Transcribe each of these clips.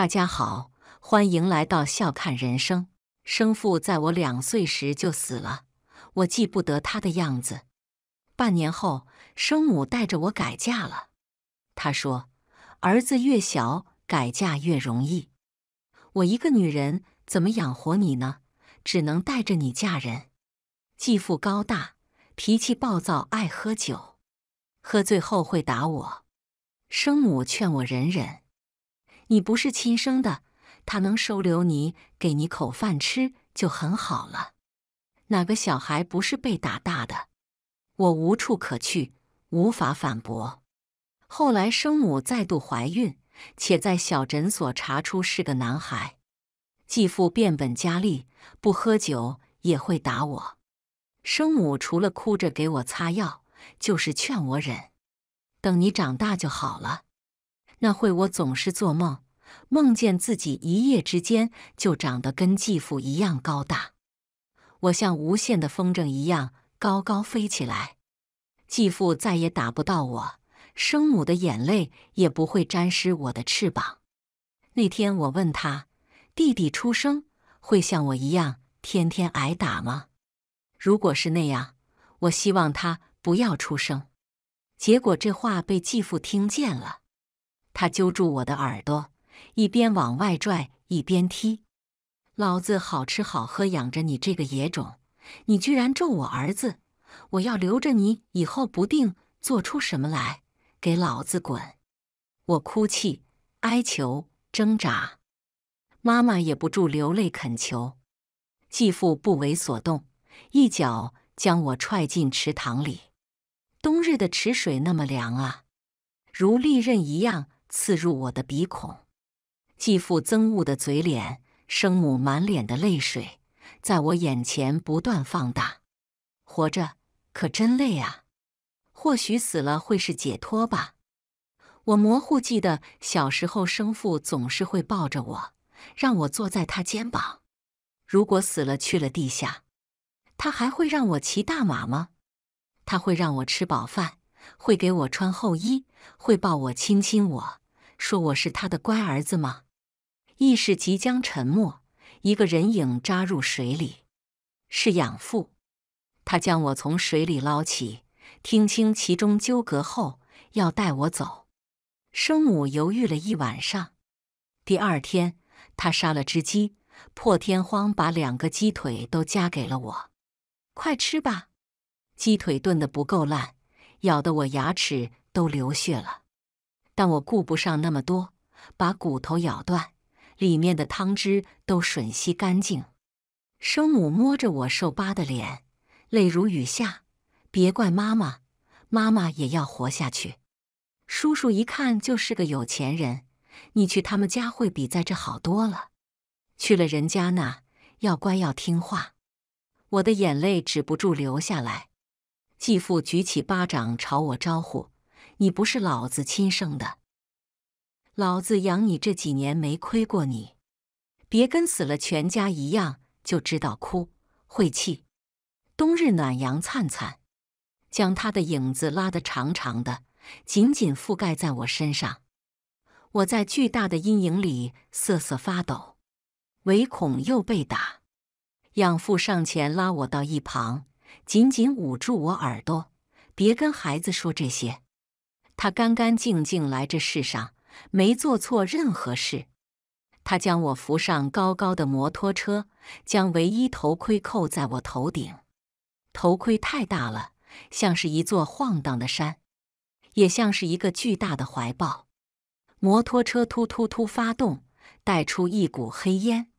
大家好，欢迎来到笑看人生。生父在我两岁时就死了，我记不得他的样子。半年后，生母带着我改嫁了。她说：“儿子越小，改嫁越容易。我一个女人怎么养活你呢？只能带着你嫁人。”继父高大，脾气暴躁，爱喝酒，喝醉后会打我。生母劝我忍忍。你不是亲生的，他能收留你，给你口饭吃就很好了。哪个小孩不是被打大的？我无处可去，无法反驳。后来生母再度怀孕，且在小诊所查出是个男孩。继父变本加厉，不喝酒也会打我。生母除了哭着给我擦药，就是劝我忍，等你长大就好了。那会我总是做梦，梦见自己一夜之间就长得跟继父一样高大，我像无限的风筝一样高高飞起来，继父再也打不到我，生母的眼泪也不会沾湿我的翅膀。那天我问他，弟弟出生会像我一样天天挨打吗？如果是那样，我希望他不要出生。结果这话被继父听见了。他揪住我的耳朵，一边往外拽，一边踢：“老子好吃好喝养着你这个野种，你居然咒我儿子！我要留着你，以后不定做出什么来！给老子滚！”我哭泣、哀求、挣扎，妈妈也不住流泪恳求，继父不为所动，一脚将我踹进池塘里。冬日的池水那么凉啊，如利刃一样。刺入我的鼻孔，继父憎恶的嘴脸，生母满脸的泪水，在我眼前不断放大。活着可真累啊！或许死了会是解脱吧。我模糊记得小时候，生父总是会抱着我，让我坐在他肩膀。如果死了去了地下，他还会让我骑大马吗？他会让我吃饱饭，会给我穿厚衣，会抱我亲亲我。说我是他的乖儿子吗？意识即将沉没，一个人影扎入水里，是养父。他将我从水里捞起，听清其中纠葛后，要带我走。生母犹豫了一晚上，第二天他杀了只鸡，破天荒把两个鸡腿都夹给了我，快吃吧。鸡腿炖得不够烂，咬得我牙齿都流血了。但我顾不上那么多，把骨头咬断，里面的汤汁都吮吸干净。生母摸着我瘦巴的脸，泪如雨下。别怪妈妈，妈妈也要活下去。叔叔一看就是个有钱人，你去他们家会比在这好多了。去了人家那，要乖要听话。我的眼泪止不住流下来。继父举起巴掌朝我招呼。你不是老子亲生的，老子养你这几年没亏过你，别跟死了全家一样，就知道哭，晦气。冬日暖阳灿灿，将他的影子拉得长长的，紧紧覆盖在我身上，我在巨大的阴影里瑟瑟发抖，唯恐又被打。养父上前拉我到一旁，紧紧捂住我耳朵，别跟孩子说这些。他干干净净来这世上，没做错任何事。他将我扶上高高的摩托车，将唯一头盔扣在我头顶。头盔太大了，像是一座晃荡的山，也像是一个巨大的怀抱。摩托车突突突发动，带出一股黑烟。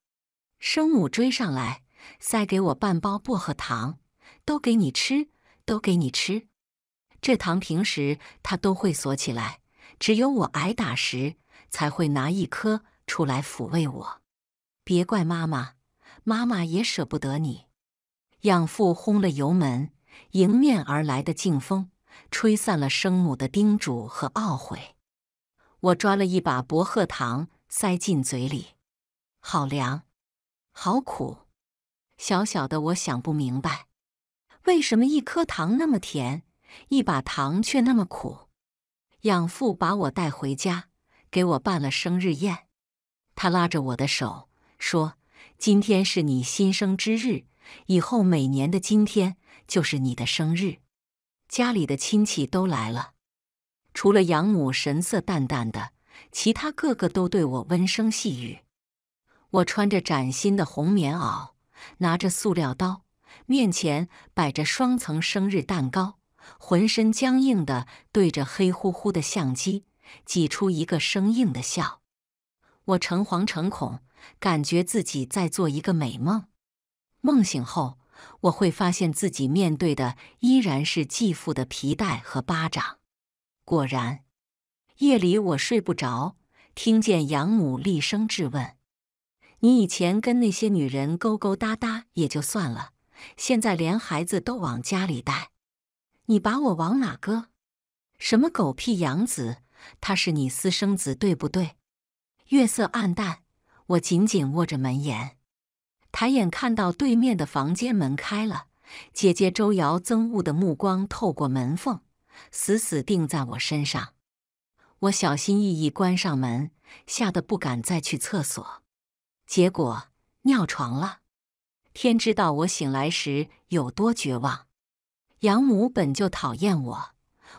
生母追上来，塞给我半包薄荷糖，都给你吃，都给你吃。这糖平时他都会锁起来，只有我挨打时才会拿一颗出来抚慰我。别怪妈妈，妈妈也舍不得你。养父轰了油门，迎面而来的劲风吹散了生母的叮嘱和懊悔。我抓了一把薄荷糖塞进嘴里，好凉，好苦。小小的，我想不明白，为什么一颗糖那么甜。一把糖却那么苦。养父把我带回家，给我办了生日宴。他拉着我的手说：“今天是你新生之日，以后每年的今天就是你的生日。”家里的亲戚都来了，除了养母神色淡淡的，其他个个都对我温声细语。我穿着崭新的红棉袄，拿着塑料刀，面前摆着双层生日蛋糕。浑身僵硬的对着黑乎乎的相机挤出一个生硬的笑。我诚惶诚恐，感觉自己在做一个美梦。梦醒后，我会发现自己面对的依然是继父的皮带和巴掌。果然，夜里我睡不着，听见养母厉声质问：“你以前跟那些女人勾勾搭搭也就算了，现在连孩子都往家里带。”你把我往哪搁？什么狗屁养子？他是你私生子，对不对？月色暗淡，我紧紧握着门沿，抬眼看到对面的房间门开了。姐姐周瑶憎恶的目光透过门缝，死死定在我身上。我小心翼翼关上门，吓得不敢再去厕所，结果尿床了。天知道我醒来时有多绝望。养母本就讨厌我，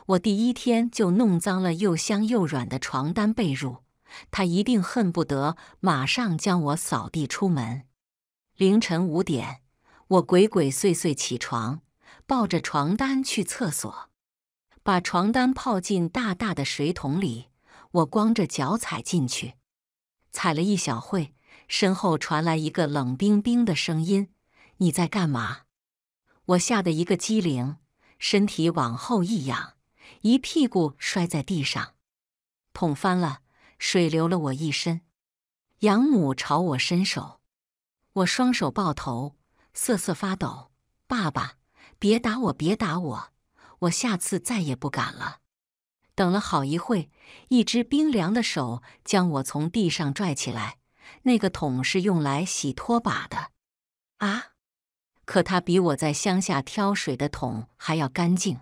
我第一天就弄脏了又香又软的床单被褥，她一定恨不得马上将我扫地出门。凌晨五点，我鬼鬼祟祟起床，抱着床单去厕所，把床单泡进大大的水桶里，我光着脚踩进去，踩了一小会，身后传来一个冷冰冰的声音：“你在干嘛？”我吓得一个机灵，身体往后一仰，一屁股摔在地上，桶翻了，水流了我一身。养母朝我伸手，我双手抱头，瑟瑟发抖：“爸爸，别打我，别打我，我下次再也不敢了。”等了好一会，一只冰凉的手将我从地上拽起来。那个桶是用来洗拖把的，啊！可它比我在乡下挑水的桶还要干净。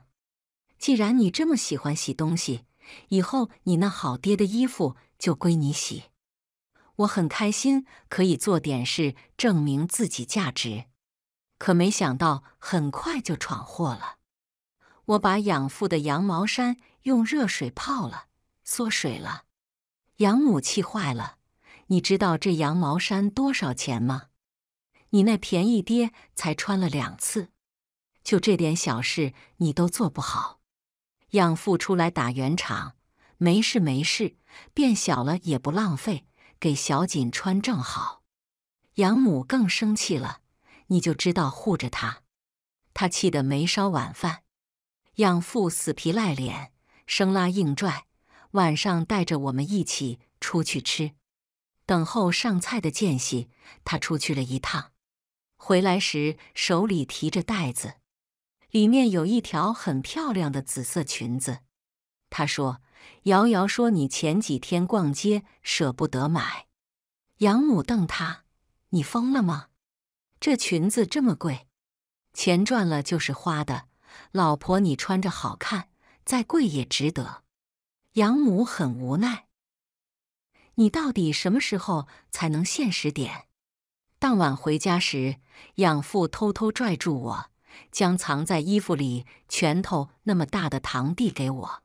既然你这么喜欢洗东西，以后你那好爹的衣服就归你洗。我很开心，可以做点事证明自己价值。可没想到，很快就闯祸了。我把养父的羊毛衫用热水泡了，缩水了。养母气坏了。你知道这羊毛衫多少钱吗？你那便宜爹才穿了两次，就这点小事你都做不好。养父出来打圆场，没事没事，变小了也不浪费，给小锦穿正好。养母更生气了，你就知道护着他，他气得没烧晚饭。养父死皮赖脸，生拉硬拽，晚上带着我们一起出去吃。等候上菜的间隙，他出去了一趟。回来时，手里提着袋子，里面有一条很漂亮的紫色裙子。他说：“瑶瑶说你前几天逛街舍不得买。”养母瞪他：“你疯了吗？这裙子这么贵，钱赚了就是花的。老婆，你穿着好看，再贵也值得。”养母很无奈：“你到底什么时候才能现实点？”当晚回家时，养父偷偷拽住我，将藏在衣服里拳头那么大的糖递给我。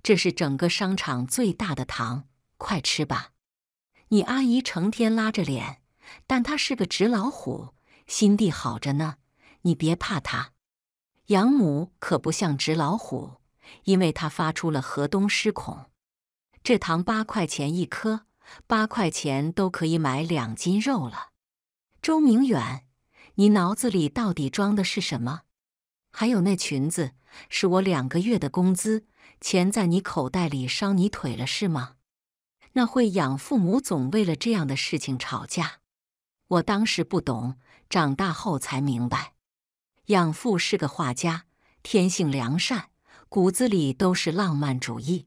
这是整个商场最大的糖，快吃吧。你阿姨成天拉着脸，但她是个纸老虎，心地好着呢，你别怕她。养母可不像纸老虎，因为她发出了河东狮吼。这糖八块钱一颗，八块钱都可以买两斤肉了。周明远，你脑子里到底装的是什么？还有那裙子是我两个月的工资，钱在你口袋里烧你腿了是吗？那会养父母总为了这样的事情吵架，我当时不懂，长大后才明白。养父是个画家，天性良善，骨子里都是浪漫主义。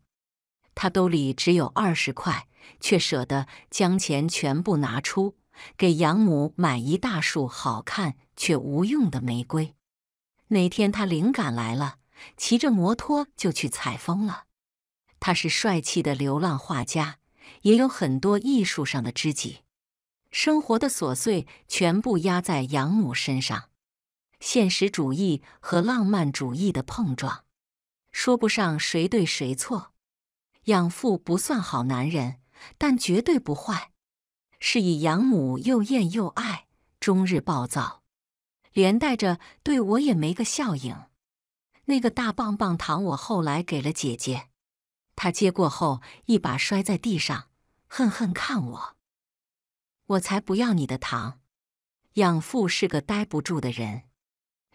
他兜里只有二十块，却舍得将钱全部拿出。给养母买一大束好看却无用的玫瑰。那天他灵感来了，骑着摩托就去采风了。他是帅气的流浪画家，也有很多艺术上的知己。生活的琐碎全部压在养母身上。现实主义和浪漫主义的碰撞，说不上谁对谁错。养父不算好男人，但绝对不坏。是以养母又厌又爱，终日暴躁，连带着对我也没个效应。那个大棒棒糖我后来给了姐姐，她接过后一把摔在地上，恨恨看我。我才不要你的糖。养父是个待不住的人，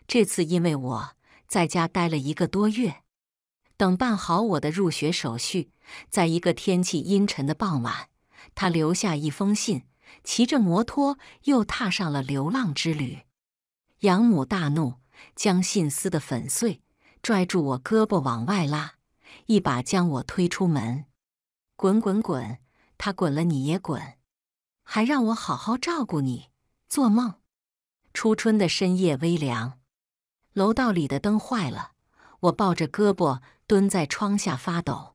这次因为我在家待了一个多月，等办好我的入学手续，在一个天气阴沉的傍晚。他留下一封信，骑着摩托又踏上了流浪之旅。养母大怒，将信撕得粉碎，拽住我胳膊往外拉，一把将我推出门。滚滚滚，他滚了你也滚，还让我好好照顾你，做梦！初春的深夜微凉，楼道里的灯坏了，我抱着胳膊蹲在窗下发抖。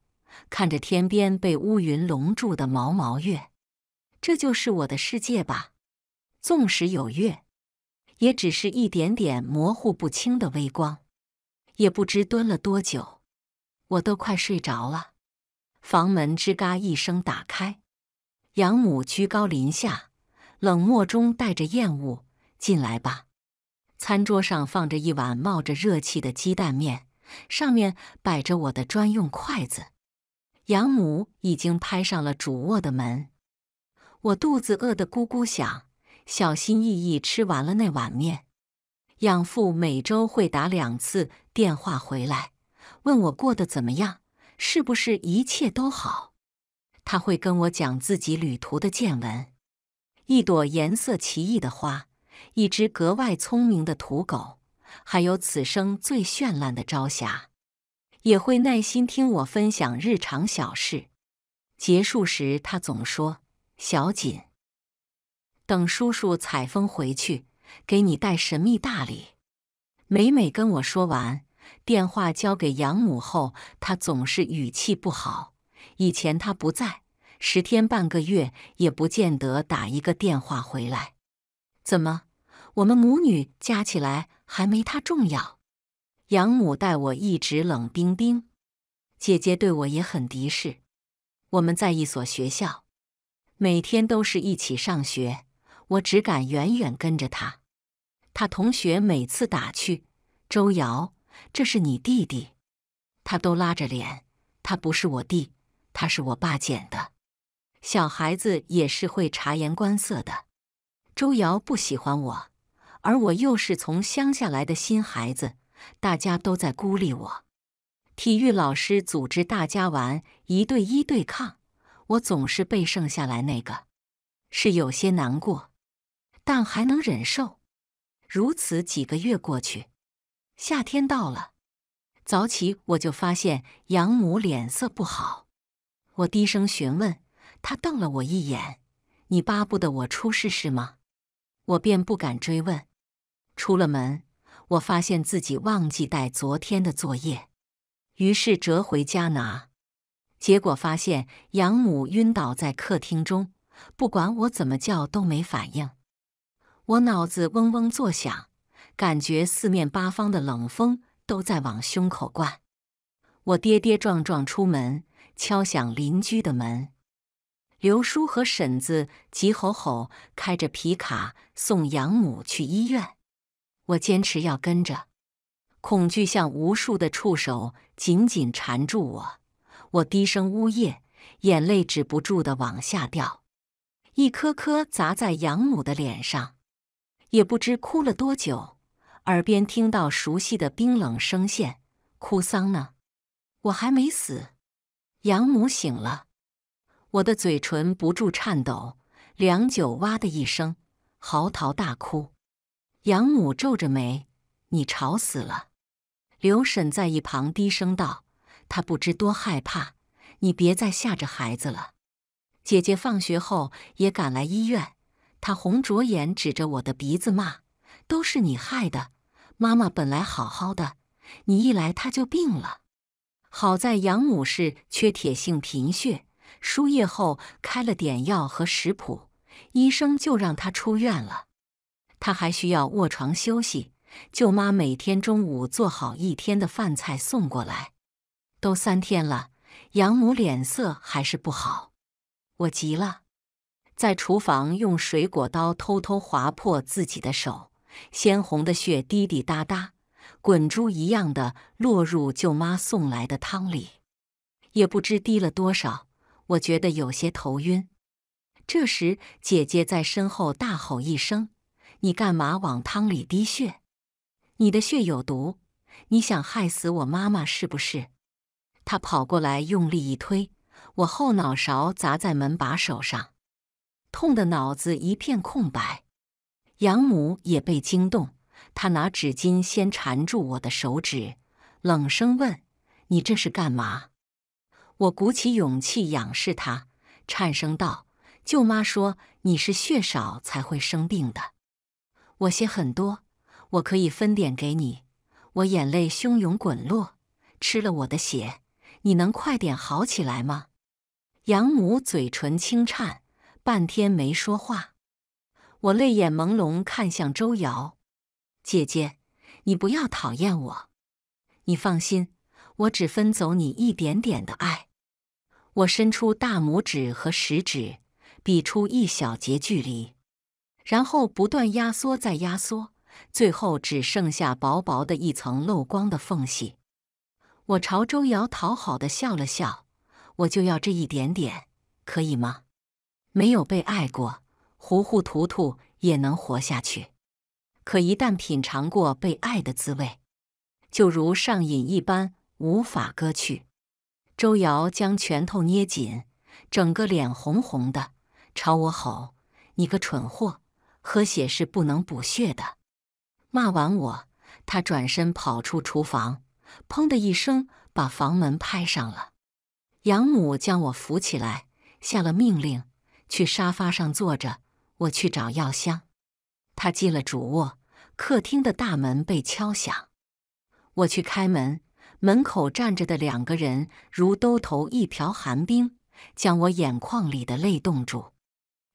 看着天边被乌云笼住的毛毛月，这就是我的世界吧？纵使有月，也只是一点点模糊不清的微光。也不知蹲了多久，我都快睡着了。房门吱嘎一声打开，养母居高临下，冷漠中带着厌恶：“进来吧。”餐桌上放着一碗冒着热气的鸡蛋面，上面摆着我的专用筷子。养母已经拍上了主卧的门，我肚子饿得咕咕响，小心翼翼吃完了那碗面。养父每周会打两次电话回来，问我过得怎么样，是不是一切都好。他会跟我讲自己旅途的见闻：一朵颜色奇异的花，一只格外聪明的土狗，还有此生最绚烂的朝霞。也会耐心听我分享日常小事。结束时，他总说：“小锦，等叔叔采风回去，给你带神秘大礼。”每每跟我说完，电话交给养母后，他总是语气不好。以前他不在，十天半个月也不见得打一个电话回来。怎么，我们母女加起来还没他重要？养母待我一直冷冰冰，姐姐对我也很敌视。我们在一所学校，每天都是一起上学。我只敢远远跟着他。他同学每次打趣：“周瑶，这是你弟弟。”他都拉着脸：“他不是我弟，他是我爸捡的。”小孩子也是会察言观色的。周瑶不喜欢我，而我又是从乡下来的新孩子。大家都在孤立我。体育老师组织大家玩一对一对抗，我总是被剩下来那个，是有些难过，但还能忍受。如此几个月过去，夏天到了，早起我就发现养母脸色不好，我低声询问，她瞪了我一眼：“你巴不得我出事是吗？”我便不敢追问。出了门。我发现自己忘记带昨天的作业，于是折回家拿，结果发现养母晕倒在客厅中，不管我怎么叫都没反应。我脑子嗡嗡作响，感觉四面八方的冷风都在往胸口灌。我跌跌撞撞出门，敲响邻居的门，刘叔和婶子急吼吼开着皮卡送养母去医院。我坚持要跟着，恐惧像无数的触手紧紧缠住我。我低声呜咽，眼泪止不住的往下掉，一颗颗砸在养母的脸上。也不知哭了多久，耳边听到熟悉的冰冷声线：“哭丧呢？我还没死。”养母醒了，我的嘴唇不住颤抖，良久，哇的一声，嚎啕大哭。养母皱着眉：“你吵死了。”刘婶在一旁低声道：“她不知多害怕，你别再吓着孩子了。”姐姐放学后也赶来医院，她红着眼指着我的鼻子骂：“都是你害的，妈妈本来好好的，你一来她就病了。”好在养母是缺铁性贫血，输液后开了点药和食谱，医生就让她出院了。他还需要卧床休息，舅妈每天中午做好一天的饭菜送过来，都三天了，养母脸色还是不好，我急了，在厨房用水果刀偷偷划破自己的手，鲜红的血滴滴答答，滚珠一样的落入舅妈送来的汤里，也不知滴了多少，我觉得有些头晕。这时姐姐在身后大吼一声。你干嘛往汤里滴血？你的血有毒，你想害死我妈妈是不是？他跑过来，用力一推，我后脑勺砸在门把手上，痛得脑子一片空白。养母也被惊动，她拿纸巾先缠住我的手指，冷声问：“你这是干嘛？”我鼓起勇气仰视她，颤声道：“舅妈说你是血少才会生病的。”我血很多，我可以分点给你。我眼泪汹涌滚落，吃了我的血，你能快点好起来吗？养母嘴唇轻颤，半天没说话。我泪眼朦胧，看向周瑶姐姐，你不要讨厌我。你放心，我只分走你一点点的爱。我伸出大拇指和食指，比出一小节距离。然后不断压缩，再压缩，最后只剩下薄薄的一层漏光的缝隙。我朝周瑶讨好的笑了笑：“我就要这一点点，可以吗？”没有被爱过，糊糊涂涂也能活下去。可一旦品尝过被爱的滋味，就如上瘾一般，无法割去。周瑶将拳头捏紧，整个脸红红的，朝我吼：“你个蠢货！”喝血是不能补血的。骂完我，他转身跑出厨房，砰的一声把房门拍上了。养母将我扶起来，下了命令去沙发上坐着。我去找药箱。他进了主卧，客厅的大门被敲响。我去开门，门口站着的两个人如兜头一瓢寒冰，将我眼眶里的泪冻住。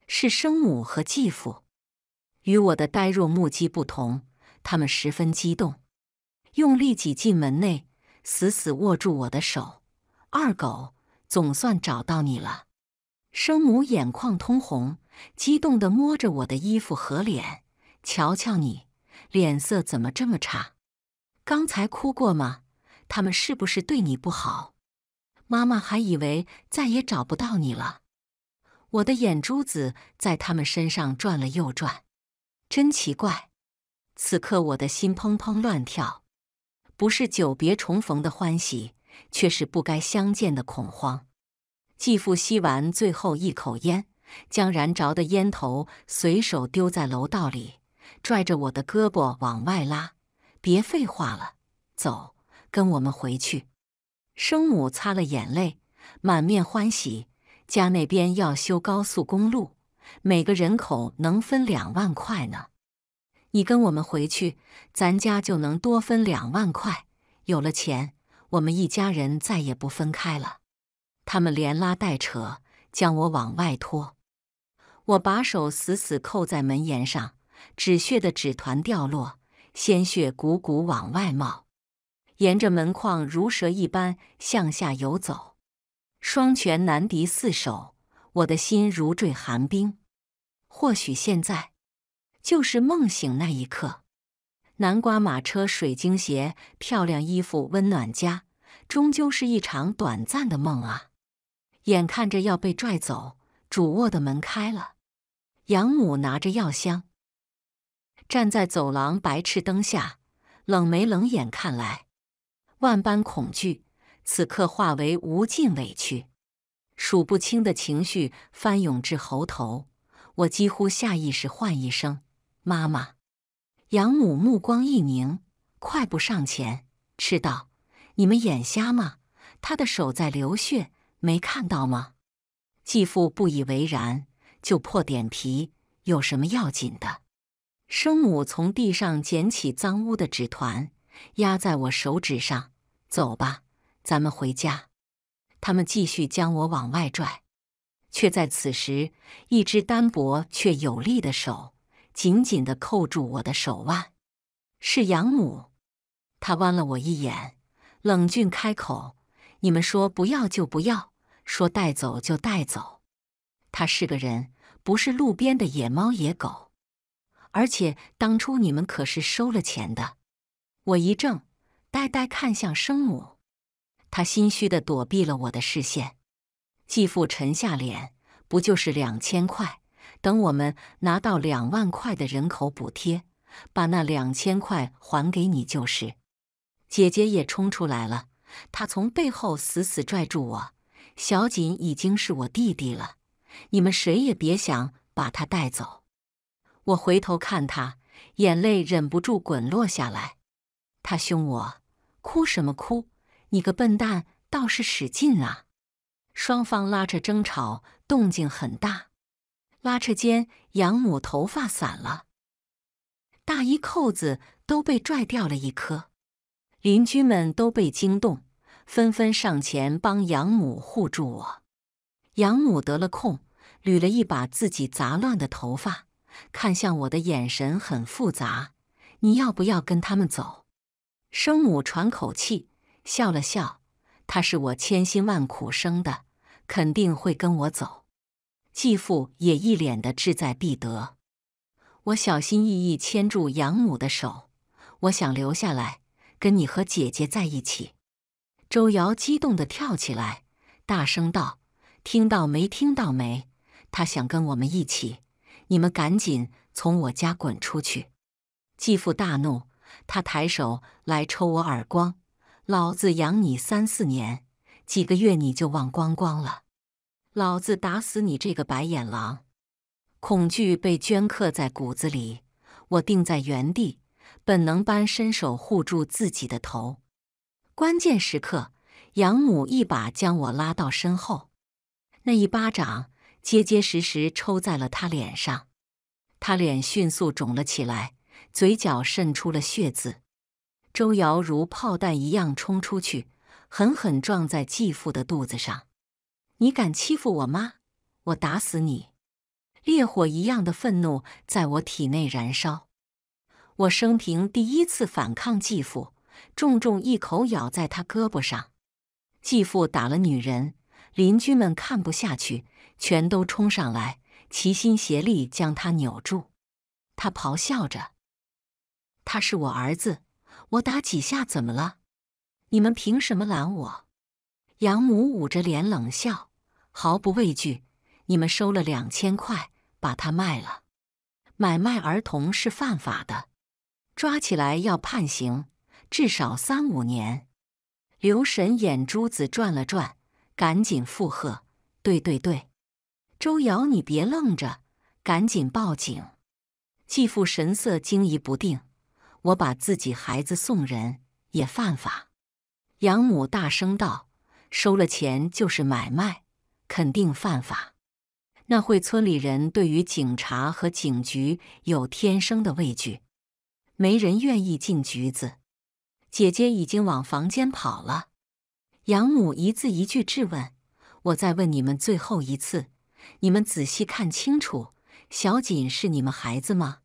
是生母和继父。与我的呆若木鸡不同，他们十分激动，用力挤进门内，死死握住我的手。二狗，总算找到你了！生母眼眶通红，激动地摸着我的衣服和脸，瞧瞧你，脸色怎么这么差？刚才哭过吗？他们是不是对你不好？妈妈还以为再也找不到你了。我的眼珠子在他们身上转了又转。真奇怪，此刻我的心砰砰乱跳，不是久别重逢的欢喜，却是不该相见的恐慌。继父吸完最后一口烟，将燃着的烟头随手丢在楼道里，拽着我的胳膊往外拉：“别废话了，走，跟我们回去。”生母擦了眼泪，满面欢喜：“家那边要修高速公路。”每个人口能分两万块呢，你跟我们回去，咱家就能多分两万块。有了钱，我们一家人再也不分开了。他们连拉带扯，将我往外拖。我把手死死扣在门沿上，止血的纸团掉落，鲜血汩汩往外冒，沿着门框如蛇一般向下游走。双拳难敌四手。我的心如坠寒冰，或许现在就是梦醒那一刻。南瓜马车、水晶鞋、漂亮衣服、温暖家，终究是一场短暂的梦啊！眼看着要被拽走，主卧的门开了，养母拿着药箱，站在走廊白炽灯下，冷眉冷眼看来，万般恐惧，此刻化为无尽委屈。数不清的情绪翻涌至喉头，我几乎下意识唤一声“妈妈”。养母目光一凝，快步上前，斥道：“你们眼瞎吗？他的手在流血，没看到吗？”继父不以为然：“就破点皮，有什么要紧的？”生母从地上捡起脏污的纸团，压在我手指上：“走吧，咱们回家。”他们继续将我往外拽，却在此时，一只单薄却有力的手紧紧地扣住我的手腕。是养母，她剜了我一眼，冷峻开口：“你们说不要就不要，说带走就带走。他是个人，不是路边的野猫野狗。而且当初你们可是收了钱的。”我一怔，呆呆看向生母。他心虚的躲避了我的视线。继父沉下脸：“不就是两千块？等我们拿到两万块的人口补贴，把那两千块还给你就是。”姐姐也冲出来了，她从背后死死拽住我。小锦已经是我弟弟了，你们谁也别想把他带走。我回头看他，眼泪忍不住滚落下来。他凶我：“哭什么哭？”你个笨蛋，倒是使劲啊！双方拉扯争吵，动静很大。拉扯间，养母头发散了，大衣扣子都被拽掉了一颗。邻居们都被惊动，纷纷上前帮养母护住我。养母得了空，捋了一把自己杂乱的头发，看向我的眼神很复杂。你要不要跟他们走？生母喘口气。笑了笑，他是我千辛万苦生的，肯定会跟我走。继父也一脸的志在必得。我小心翼翼牵住养母的手，我想留下来跟你和姐姐在一起。周瑶激动的跳起来，大声道：“听到没？听到没？他想跟我们一起，你们赶紧从我家滚出去！”继父大怒，他抬手来抽我耳光。老子养你三四年，几个月你就忘光光了！老子打死你这个白眼狼！恐惧被镌刻在骨子里，我定在原地，本能般伸手护住自己的头。关键时刻，养母一把将我拉到身后，那一巴掌结结实实抽在了他脸上，他脸迅速肿了起来，嘴角渗出了血渍。周瑶如炮弹一样冲出去，狠狠撞在继父的肚子上。你敢欺负我妈？我打死你！烈火一样的愤怒在我体内燃烧。我生平第一次反抗继父，重重一口咬在他胳膊上。继父打了女人，邻居们看不下去，全都冲上来，齐心协力将他扭住。他咆哮着：“他是我儿子！”我打几下怎么了？你们凭什么拦我？养母捂着脸冷笑，毫不畏惧。你们收了两千块，把他卖了。买卖儿童是犯法的，抓起来要判刑，至少三五年。刘神眼珠子转了转，赶紧附和：“对对对，周瑶，你别愣着，赶紧报警。”继父神色惊疑不定。我把自己孩子送人也犯法，养母大声道：“收了钱就是买卖，肯定犯法。”那会村里人对于警察和警局有天生的畏惧，没人愿意进局子。姐姐已经往房间跑了，养母一字一句质问：“我再问你们最后一次，你们仔细看清楚，小锦是你们孩子吗？”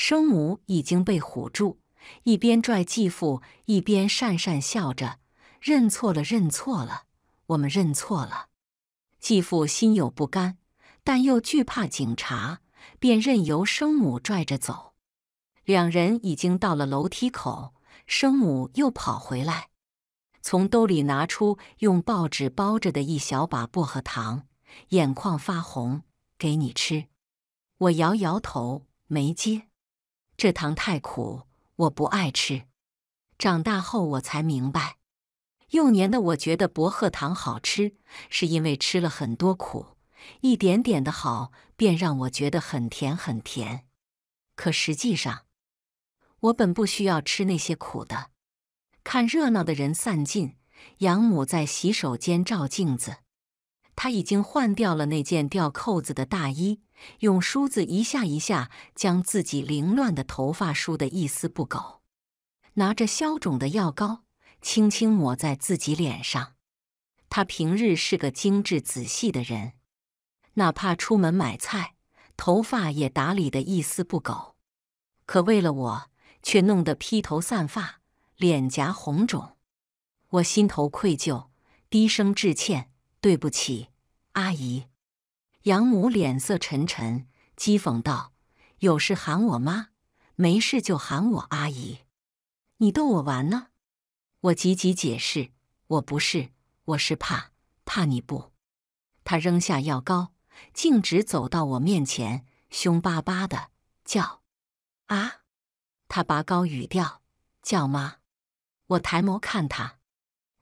生母已经被唬住，一边拽继父，一边讪讪笑着：“认错了，认错了，我们认错了。”继父心有不甘，但又惧怕警察，便任由生母拽着走。两人已经到了楼梯口，生母又跑回来，从兜里拿出用报纸包着的一小把薄荷糖，眼眶发红：“给你吃。”我摇摇头，没接。这糖太苦，我不爱吃。长大后我才明白，幼年的我觉得薄荷糖好吃，是因为吃了很多苦，一点点的好便让我觉得很甜很甜。可实际上，我本不需要吃那些苦的。看热闹的人散尽，养母在洗手间照镜子，她已经换掉了那件掉扣子的大衣。用梳子一下一下将自己凌乱的头发梳得一丝不苟，拿着消肿的药膏，轻轻抹在自己脸上。他平日是个精致仔细的人，哪怕出门买菜，头发也打理得一丝不苟。可为了我，却弄得披头散发，脸颊红肿。我心头愧疚，低声致歉：“对不起，阿姨。”养母脸色沉沉，讥讽道：“有事喊我妈，没事就喊我阿姨。你逗我玩呢？”我急急解释：“我不是，我是怕怕你不。”她扔下药膏，径直走到我面前，凶巴巴的叫：“啊！”她拔高语调叫妈。我抬眸看她，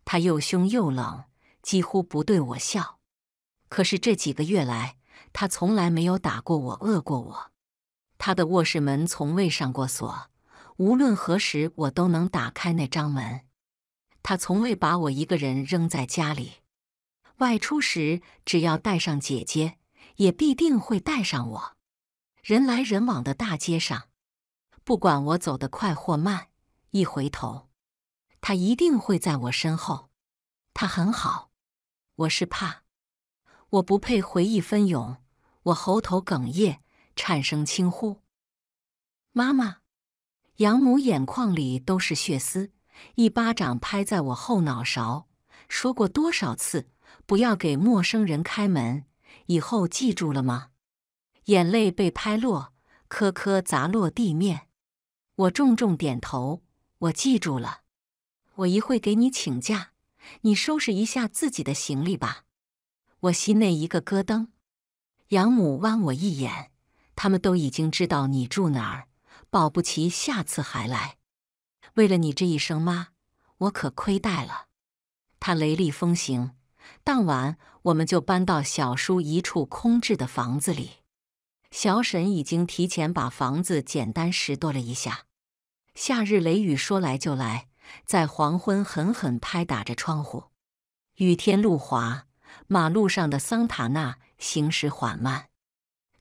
她又凶又冷，几乎不对我笑。可是这几个月来，他从来没有打过我、饿过我。他的卧室门从未上过锁，无论何时我都能打开那张门。他从未把我一个人扔在家里。外出时，只要带上姐姐，也必定会带上我。人来人往的大街上，不管我走得快或慢，一回头，他一定会在我身后。他很好，我是怕。我不配回忆纷涌，我喉头哽咽，颤声轻呼：“妈妈。”养母眼眶里都是血丝，一巴掌拍在我后脑勺，说过多少次不要给陌生人开门，以后记住了吗？眼泪被拍落，颗颗砸落地面。我重重点头，我记住了。我一会给你请假，你收拾一下自己的行李吧。我心内一个咯噔，养母剜我一眼，他们都已经知道你住哪儿，保不齐下次还来。为了你这一声妈，我可亏待了。他雷厉风行，当晚我们就搬到小叔一处空置的房子里。小沈已经提前把房子简单拾掇了一下。夏日雷雨说来就来，在黄昏狠狠拍打着窗户。雨天路滑。马路上的桑塔纳行驶缓慢，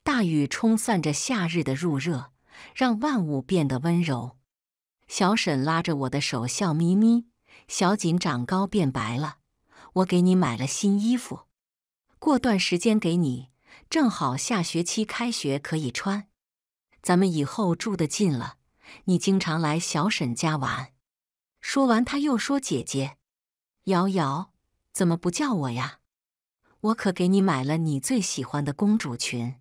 大雨冲散着夏日的入热，让万物变得温柔。小沈拉着我的手笑眯眯：“小锦长高变白了，我给你买了新衣服，过段时间给你，正好下学期开学可以穿。咱们以后住得近了，你经常来小沈家玩。”说完，他又说：“姐姐，瑶瑶，怎么不叫我呀？”我可给你买了你最喜欢的公主裙。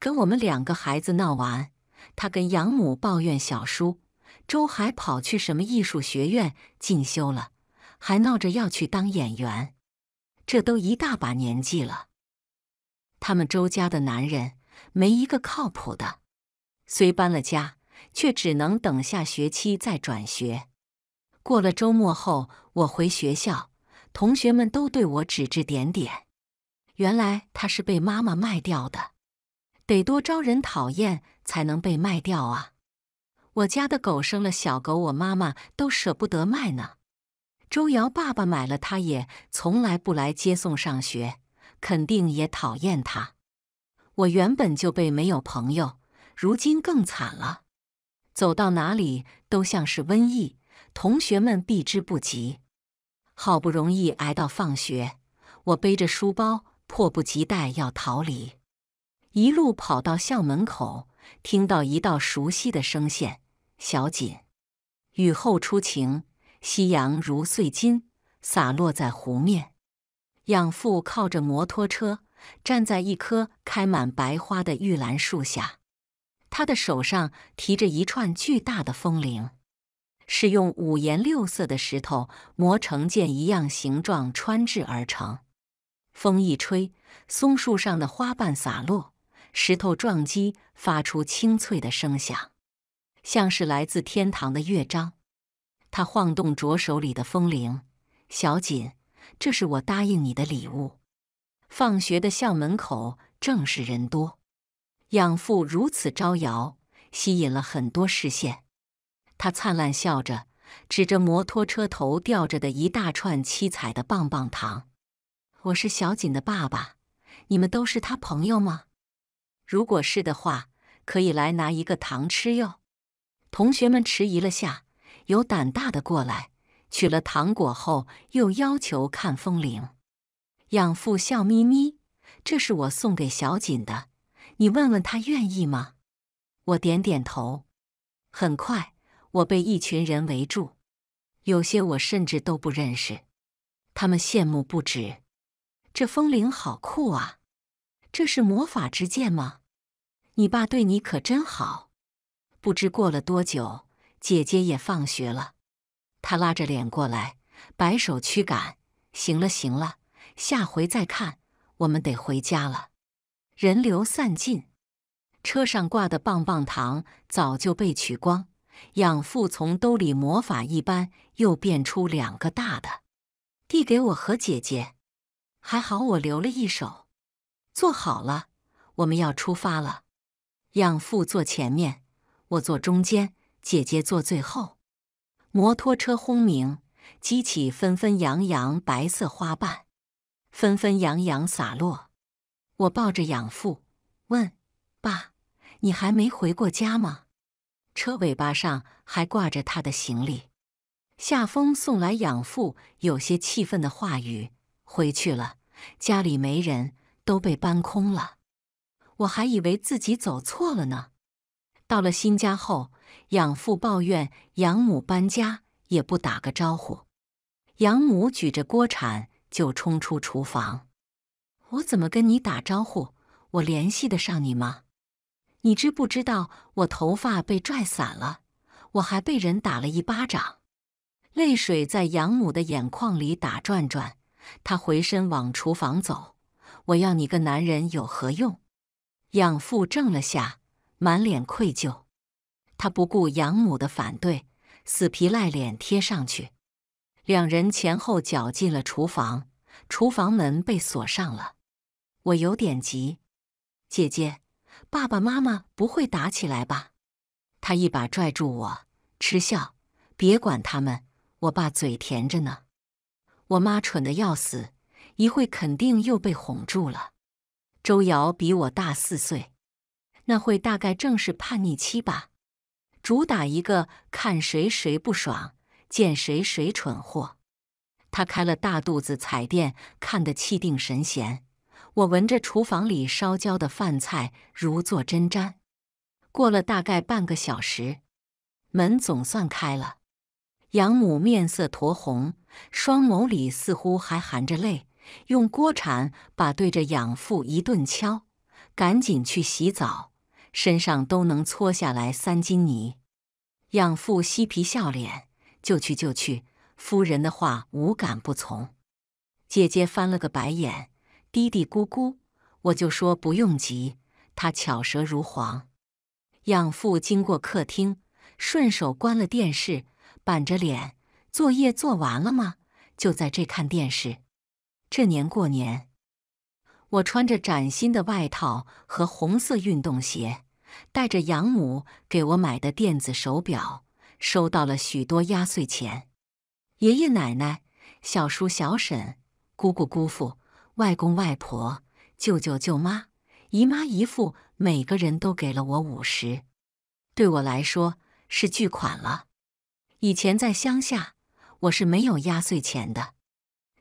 跟我们两个孩子闹完，他跟养母抱怨小叔周海跑去什么艺术学院进修了，还闹着要去当演员。这都一大把年纪了，他们周家的男人没一个靠谱的。虽搬了家，却只能等下学期再转学。过了周末后，我回学校，同学们都对我指指点点。原来他是被妈妈卖掉的，得多招人讨厌才能被卖掉啊！我家的狗生了小狗，我妈妈都舍不得卖呢。周瑶爸爸买了它，也从来不来接送上学，肯定也讨厌它。我原本就被没有朋友，如今更惨了，走到哪里都像是瘟疫，同学们避之不及。好不容易挨到放学，我背着书包。迫不及待要逃离，一路跑到校门口，听到一道熟悉的声线：“小锦。”雨后初晴，夕阳如碎金洒落在湖面。养父靠着摩托车，站在一棵开满白花的玉兰树下，他的手上提着一串巨大的风铃，是用五颜六色的石头磨成剑一样形状穿制而成。风一吹，松树上的花瓣洒落，石头撞击发出清脆的声响，像是来自天堂的乐章。他晃动着手里的风铃，小锦，这是我答应你的礼物。放学的校门口正是人多，养父如此招摇，吸引了很多视线。他灿烂笑着，指着摩托车头吊着的一大串七彩的棒棒糖。我是小锦的爸爸，你们都是他朋友吗？如果是的话，可以来拿一个糖吃哟。同学们迟疑了下，有胆大的过来取了糖果后，又要求看风铃。养父笑眯眯：“这是我送给小锦的，你问问他愿意吗？”我点点头。很快，我被一群人围住，有些我甚至都不认识，他们羡慕不止。这风铃好酷啊！这是魔法之剑吗？你爸对你可真好。不知过了多久，姐姐也放学了。她拉着脸过来，摆手驱赶：“行了行了，下回再看。我们得回家了。”人流散尽，车上挂的棒棒糖早就被取光。养父从兜里魔法一般又变出两个大的，递给我和姐姐。还好我留了一手，坐好了，我们要出发了。养父坐前面，我坐中间，姐姐坐最后。摩托车轰鸣，激起纷纷扬扬白色花瓣，纷纷扬扬洒落。我抱着养父，问：“爸，你还没回过家吗？”车尾巴上还挂着他的行李。夏风送来养父有些气愤的话语。回去了，家里没人，都被搬空了。我还以为自己走错了呢。到了新家后，养父抱怨养母搬家也不打个招呼。养母举着锅铲就冲出厨房：“我怎么跟你打招呼？我联系得上你吗？你知不知道我头发被拽散了？我还被人打了一巴掌。”泪水在养母的眼眶里打转转。他回身往厨房走，我要你个男人有何用？养父怔了下，满脸愧疚。他不顾养母的反对，死皮赖脸贴上去。两人前后脚进了厨房，厨房门被锁上了。我有点急，姐姐，爸爸妈妈不会打起来吧？他一把拽住我，嗤笑：“别管他们，我爸嘴甜着呢。”我妈蠢得要死，一会肯定又被哄住了。周瑶比我大四岁，那会大概正是叛逆期吧，主打一个看谁谁不爽，见谁谁蠢货。她开了大肚子彩电，看得气定神闲。我闻着厨房里烧焦的饭菜，如坐针毡。过了大概半个小时，门总算开了，养母面色酡红。双眸里似乎还含着泪，用锅铲把对着养父一顿敲，赶紧去洗澡，身上都能搓下来三斤泥。养父嬉皮笑脸：“就去就去，夫人的话无敢不从。”姐姐翻了个白眼，嘀嘀咕咕：“我就说不用急。”他巧舌如簧。养父经过客厅，顺手关了电视，板着脸。作业做完了吗？就在这看电视。这年过年，我穿着崭新的外套和红色运动鞋，带着养母给我买的电子手表，收到了许多压岁钱。爷爷奶奶、小叔、小婶、姑姑、姑父、外公、外婆、舅舅、舅妈、姨妈、姨父，每个人都给了我五十，对我来说是巨款了。以前在乡下。我是没有压岁钱的，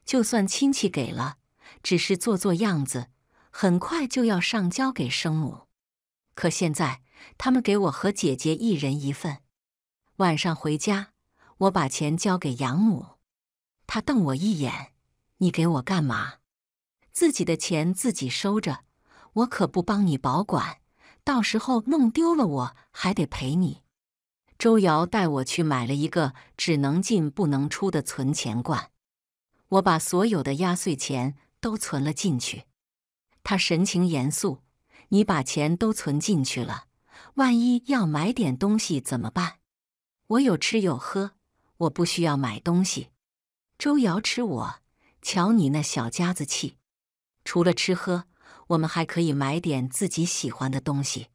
就算亲戚给了，只是做做样子，很快就要上交给生母。可现在他们给我和姐姐一人一份，晚上回家我把钱交给养母，她瞪我一眼：“你给我干嘛？自己的钱自己收着，我可不帮你保管，到时候弄丢了我还得赔你。”周瑶带我去买了一个只能进不能出的存钱罐，我把所有的压岁钱都存了进去。他神情严肃：“你把钱都存进去了，万一要买点东西怎么办？”“我有吃有喝，我不需要买东西。”周瑶吃我，瞧你那小家子气。除了吃喝，我们还可以买点自己喜欢的东西，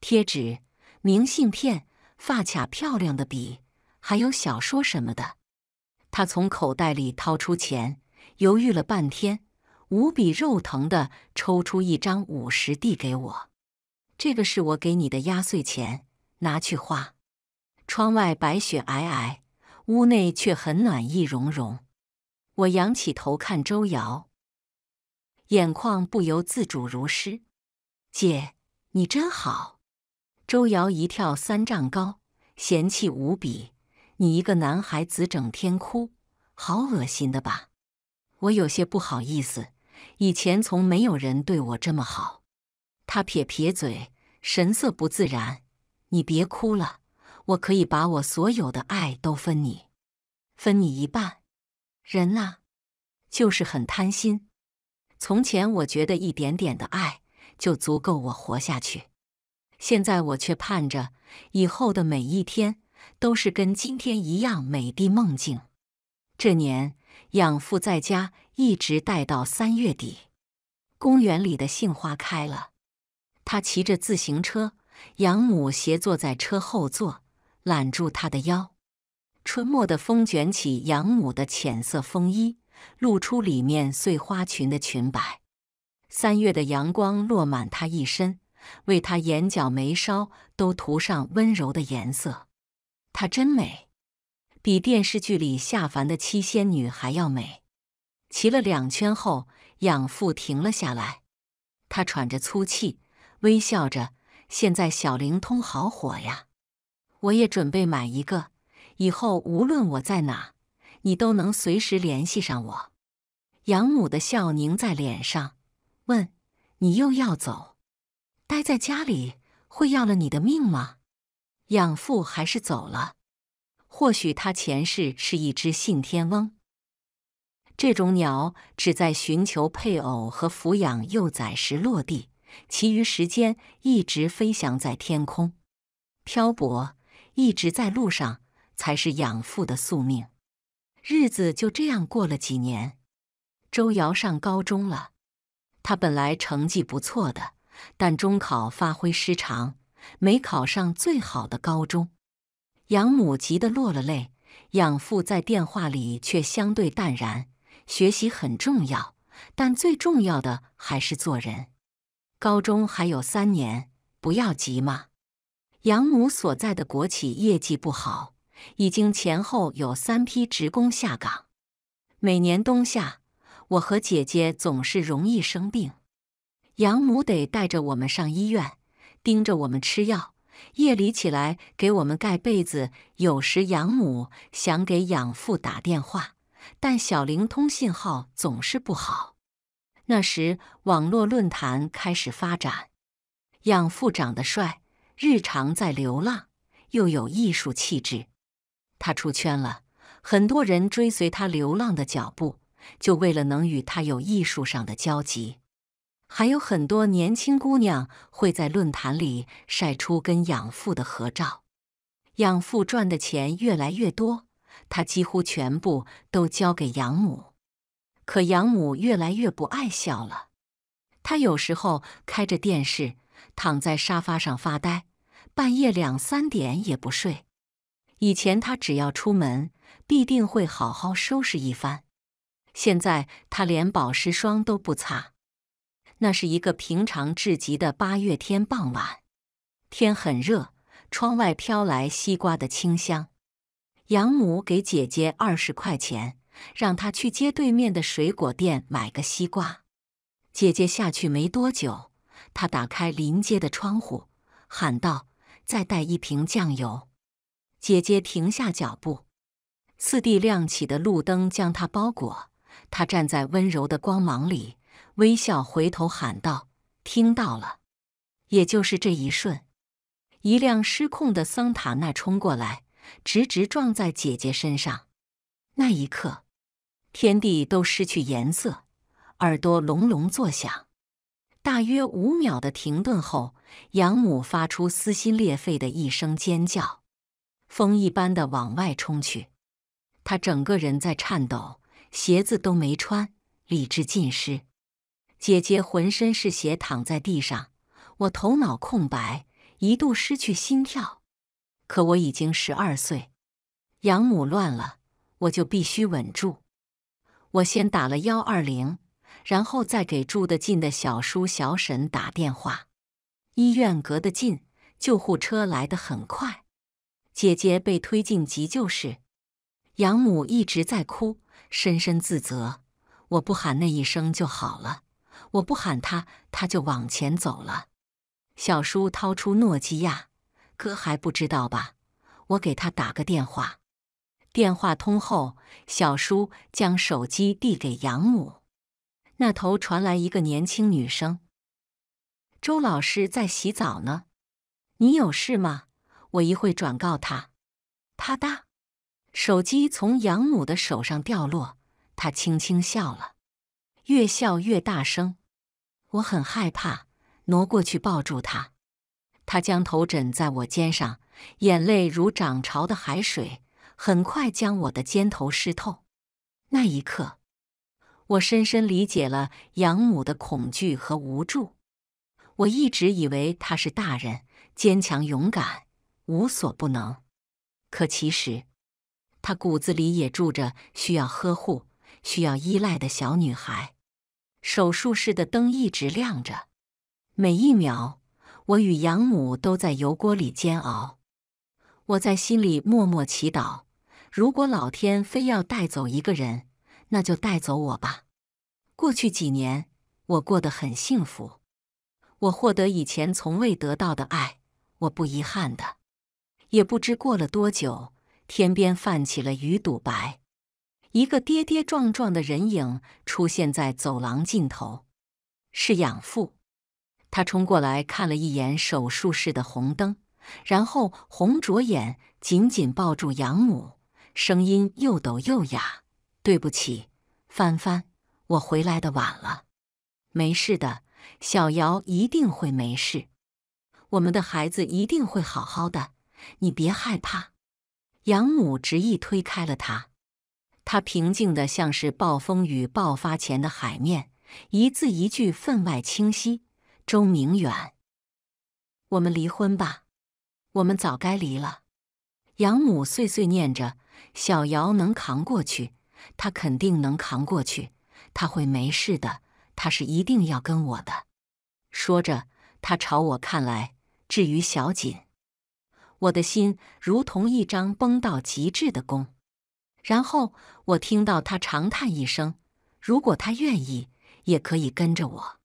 贴纸、明信片。发卡、漂亮的笔，还有小说什么的。他从口袋里掏出钱，犹豫了半天，无比肉疼的抽出一张五十递给我：“这个是我给你的压岁钱，拿去花。”窗外白雪皑皑，屋内却很暖意融融。我仰起头看周瑶，眼眶不由自主如湿。姐，你真好。周瑶一跳三丈高，嫌弃无比：“你一个男孩子整天哭，好恶心的吧？”我有些不好意思，以前从没有人对我这么好。他撇撇嘴，神色不自然：“你别哭了，我可以把我所有的爱都分你，分你一半。人呐，就是很贪心。从前我觉得一点点的爱就足够我活下去。”现在我却盼着以后的每一天都是跟今天一样美的梦境。这年养父在家一直待到三月底，公园里的杏花开了。他骑着自行车，养母斜坐在车后座，揽住他的腰。春末的风卷起养母的浅色风衣，露出里面碎花裙的裙摆。三月的阳光落满他一身。为她眼角眉梢都涂上温柔的颜色，她真美，比电视剧里下凡的七仙女还要美。骑了两圈后，养父停了下来，他喘着粗气，微笑着：“现在小灵通好火呀，我也准备买一个，以后无论我在哪，你都能随时联系上我。”养母的笑凝在脸上，问：“你又要走？”待在家里会要了你的命吗？养父还是走了。或许他前世是一只信天翁，这种鸟只在寻求配偶和抚养幼崽时落地，其余时间一直飞翔在天空，漂泊一直在路上才是养父的宿命。日子就这样过了几年，周瑶上高中了。他本来成绩不错的。但中考发挥失常，没考上最好的高中，养母急得落了泪。养父在电话里却相对淡然：“学习很重要，但最重要的还是做人。高中还有三年，不要急嘛。”养母所在的国企业绩不好，已经前后有三批职工下岗。每年冬夏，我和姐姐总是容易生病。养母得带着我们上医院，盯着我们吃药，夜里起来给我们盖被子。有时养母想给养父打电话，但小灵通信号总是不好。那时网络论坛开始发展，养父长得帅，日常在流浪，又有艺术气质，他出圈了，很多人追随他流浪的脚步，就为了能与他有艺术上的交集。还有很多年轻姑娘会在论坛里晒出跟养父的合照。养父赚的钱越来越多，他几乎全部都交给养母。可养母越来越不爱笑了。她有时候开着电视，躺在沙发上发呆，半夜两三点也不睡。以前她只要出门，必定会好好收拾一番。现在她连保湿霜都不擦。那是一个平常至极的八月天傍晚，天很热，窗外飘来西瓜的清香。养母给姐姐二十块钱，让她去街对面的水果店买个西瓜。姐姐下去没多久，她打开临街的窗户，喊道：“再带一瓶酱油。”姐姐停下脚步，四地亮起的路灯将她包裹，她站在温柔的光芒里。微笑回头喊道：“听到了。”也就是这一瞬，一辆失控的桑塔纳冲过来，直直撞在姐姐身上。那一刻，天地都失去颜色，耳朵隆隆作响。大约五秒的停顿后，养母发出撕心裂肺的一声尖叫，风一般的往外冲去。她整个人在颤抖，鞋子都没穿，理智尽失。姐姐浑身是血躺在地上，我头脑空白，一度失去心跳。可我已经十二岁，养母乱了，我就必须稳住。我先打了幺二零，然后再给住得近的小叔、小婶打电话。医院隔得近，救护车来得很快。姐姐被推进急救室，养母一直在哭，深深自责。我不喊那一声就好了。我不喊他，他就往前走了。小叔掏出诺基亚，哥还不知道吧？我给他打个电话。电话通后，小叔将手机递给养母，那头传来一个年轻女生：“周老师在洗澡呢，你有事吗？我一会转告他。”啪嗒，手机从养母的手上掉落，她轻轻笑了，越笑越大声。我很害怕，挪过去抱住他。他将头枕在我肩上，眼泪如涨潮的海水，很快将我的肩头湿透。那一刻，我深深理解了养母的恐惧和无助。我一直以为她是大人，坚强勇敢，无所不能。可其实，她骨子里也住着需要呵护、需要依赖的小女孩。手术室的灯一直亮着，每一秒，我与养母都在油锅里煎熬。我在心里默默祈祷：如果老天非要带走一个人，那就带走我吧。过去几年，我过得很幸福，我获得以前从未得到的爱，我不遗憾的。也不知过了多久，天边泛起了鱼肚白。一个跌跌撞撞的人影出现在走廊尽头，是养父。他冲过来，看了一眼手术室的红灯，然后红着眼紧紧抱住养母，声音又抖又哑：“对不起，帆帆，我回来的晚了。没事的，小瑶一定会没事，我们的孩子一定会好好的，你别害怕。”养母执意推开了他。他平静的，像是暴风雨爆发前的海面，一字一句分外清晰。周明远，我们离婚吧，我们早该离了。养母碎碎念着：“小姚能扛过去，他肯定能扛过去，他会没事的，他是一定要跟我的。”说着，他朝我看来。至于小锦，我的心如同一张绷到极致的弓。然后我听到他长叹一声：“如果他愿意，也可以跟着我。”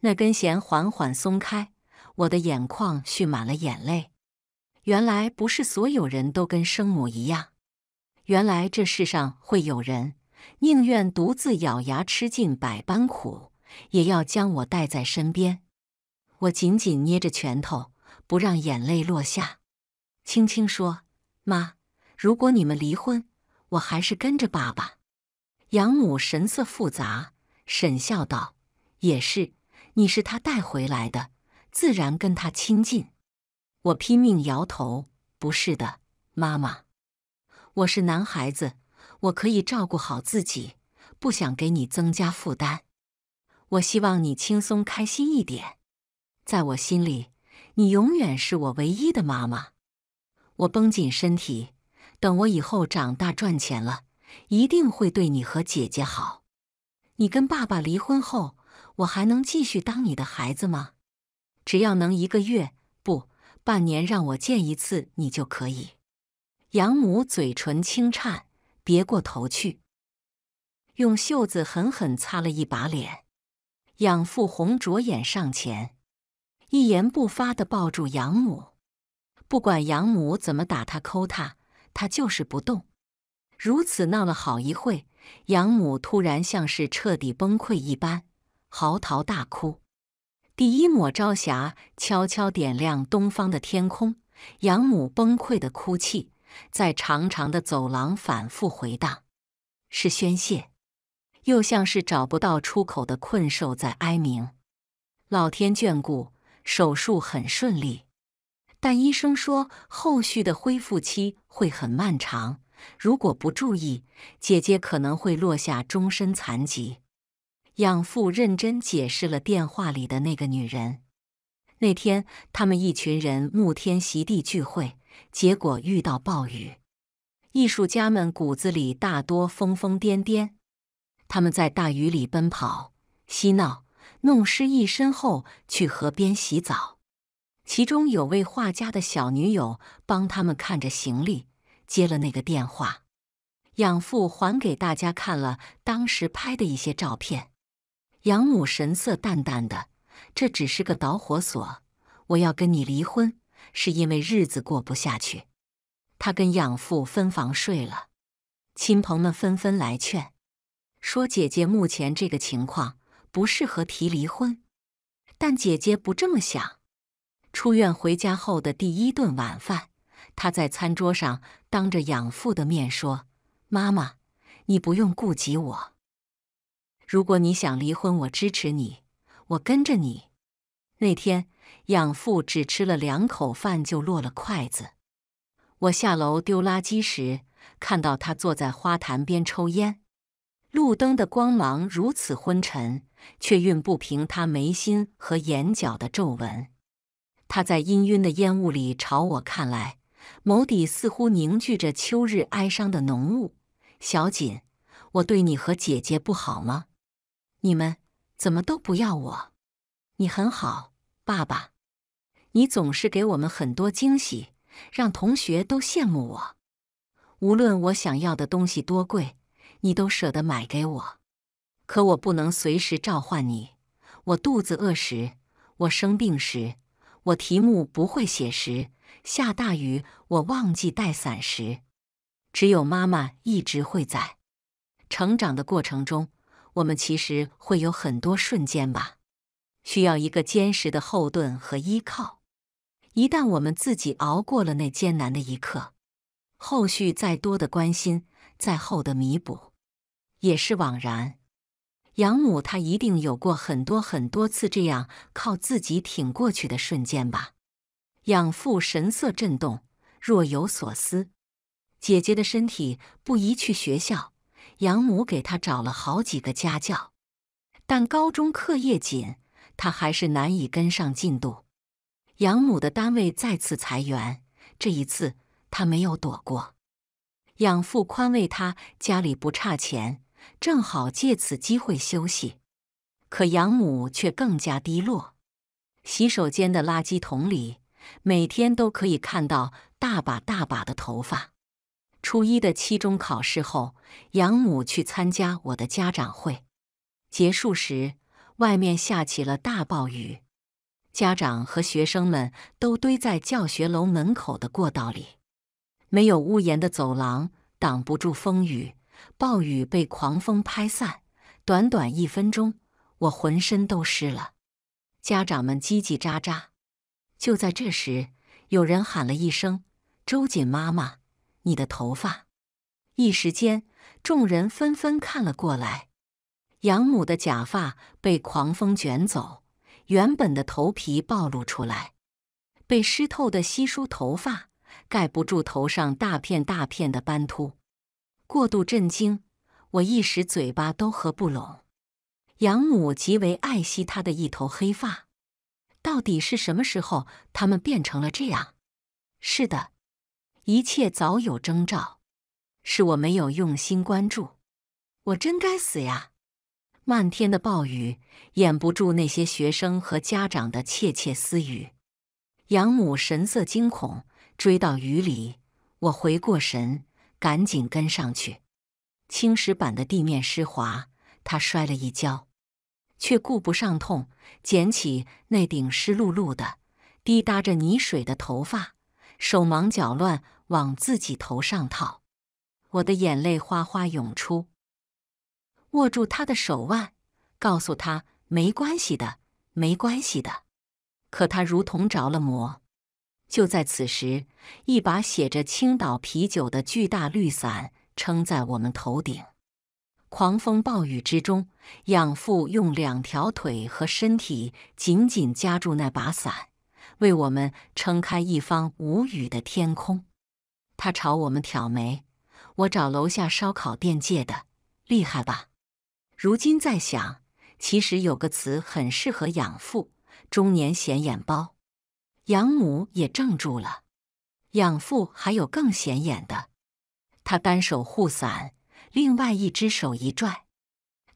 那根弦缓缓松开，我的眼眶蓄满了眼泪。原来不是所有人都跟生母一样，原来这世上会有人宁愿独自咬牙吃尽百般苦，也要将我带在身边。我紧紧捏着拳头，不让眼泪落下，轻轻说：“妈，如果你们离婚。”我还是跟着爸爸。养母神色复杂，沈笑道：“也是，你是他带回来的，自然跟他亲近。”我拼命摇头：“不是的，妈妈，我是男孩子，我可以照顾好自己，不想给你增加负担。我希望你轻松开心一点。在我心里，你永远是我唯一的妈妈。”我绷紧身体。等我以后长大赚钱了，一定会对你和姐姐好。你跟爸爸离婚后，我还能继续当你的孩子吗？只要能一个月不半年让我见一次你就可以。养母嘴唇轻颤，别过头去，用袖子狠狠擦了一把脸。养父红着眼上前，一言不发地抱住养母，不管养母怎么打他抠他。他就是不动，如此闹了好一会，养母突然像是彻底崩溃一般，嚎啕大哭。第一抹朝霞悄悄点亮东方的天空，养母崩溃的哭泣在长长的走廊反复回荡，是宣泄，又像是找不到出口的困兽在哀鸣。老天眷顾，手术很顺利。但医生说，后续的恢复期会很漫长。如果不注意，姐姐可能会落下终身残疾。养父认真解释了电话里的那个女人。那天，他们一群人沐天席地聚会，结果遇到暴雨。艺术家们骨子里大多疯疯癫癫，他们在大雨里奔跑嬉闹，弄湿一身后去河边洗澡。其中有位画家的小女友帮他们看着行李，接了那个电话。养父还给大家看了当时拍的一些照片。养母神色淡淡的：“这只是个导火索，我要跟你离婚，是因为日子过不下去。”她跟养父分房睡了。亲朋们纷纷来劝，说姐姐目前这个情况不适合提离婚，但姐姐不这么想。出院回家后的第一顿晚饭，他在餐桌上当着养父的面说：“妈妈，你不用顾及我。如果你想离婚，我支持你，我跟着你。”那天，养父只吃了两口饭就落了筷子。我下楼丢垃圾时，看到他坐在花坛边抽烟。路灯的光芒如此昏沉，却熨不平他眉心和眼角的皱纹。他在氤氲的烟雾里朝我看来，眸底似乎凝聚着秋日哀伤的浓雾。小锦，我对你和姐姐不好吗？你们怎么都不要我？你很好，爸爸，你总是给我们很多惊喜，让同学都羡慕我。无论我想要的东西多贵，你都舍得买给我。可我不能随时召唤你，我肚子饿时，我生病时。我题目不会写时，下大雨我忘记带伞时，只有妈妈一直会在。成长的过程中，我们其实会有很多瞬间吧，需要一个坚实的后盾和依靠。一旦我们自己熬过了那艰难的一刻，后续再多的关心、再厚的弥补，也是枉然。养母，她一定有过很多很多次这样靠自己挺过去的瞬间吧。养父神色震动，若有所思。姐姐的身体不宜去学校，养母给她找了好几个家教，但高中课业紧，她还是难以跟上进度。养母的单位再次裁员，这一次她没有躲过。养父宽慰她，家里不差钱。正好借此机会休息，可养母却更加低落。洗手间的垃圾桶里，每天都可以看到大把大把的头发。初一的期中考试后，养母去参加我的家长会。结束时，外面下起了大暴雨，家长和学生们都堆在教学楼门口的过道里，没有屋檐的走廊挡不住风雨。暴雨被狂风拍散，短短一分钟，我浑身都湿了。家长们叽叽喳喳。就在这时，有人喊了一声：“周瑾妈妈，你的头发！”一时间，众人纷纷看了过来。养母的假发被狂风卷走，原本的头皮暴露出来，被湿透的稀疏头发盖不住头上大片大片的斑秃。过度震惊，我一时嘴巴都合不拢。养母极为爱惜他的一头黑发，到底是什么时候他们变成了这样？是的，一切早有征兆，是我没有用心关注。我真该死呀！漫天的暴雨掩不住那些学生和家长的窃窃私语。养母神色惊恐，追到雨里。我回过神。赶紧跟上去，青石板的地面湿滑，他摔了一跤，却顾不上痛，捡起那顶湿漉漉的、滴答着泥水的头发，手忙脚乱往自己头上套。我的眼泪哗哗涌出，握住他的手腕，告诉他没关系的，没关系的。可他如同着了魔。就在此时，一把写着“青岛啤酒”的巨大绿伞撑在我们头顶，狂风暴雨之中，养父用两条腿和身体紧紧夹住那把伞，为我们撑开一方无雨的天空。他朝我们挑眉：“我找楼下烧烤店借的，厉害吧？”如今再想，其实有个词很适合养父——中年显眼包。养母也怔住了，养父还有更显眼的。他单手护伞，另外一只手一拽，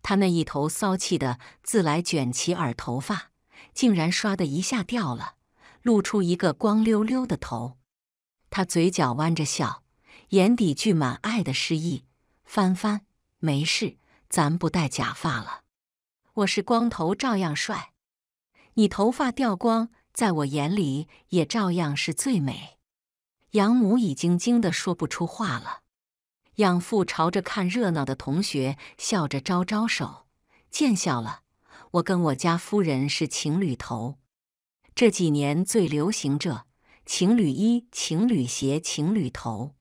他那一头骚气的自来卷齐耳头发，竟然唰的一下掉了，露出一个光溜溜的头。他嘴角弯着笑，眼底聚满爱的诗意，翻翻，没事，咱不戴假发了，我是光头照样帅。你头发掉光。在我眼里，也照样是最美。养母已经惊得说不出话了。养父朝着看热闹的同学笑着招招手：“见笑了，我跟我家夫人是情侣头，这几年最流行这情侣衣、情侣鞋、情侣头。”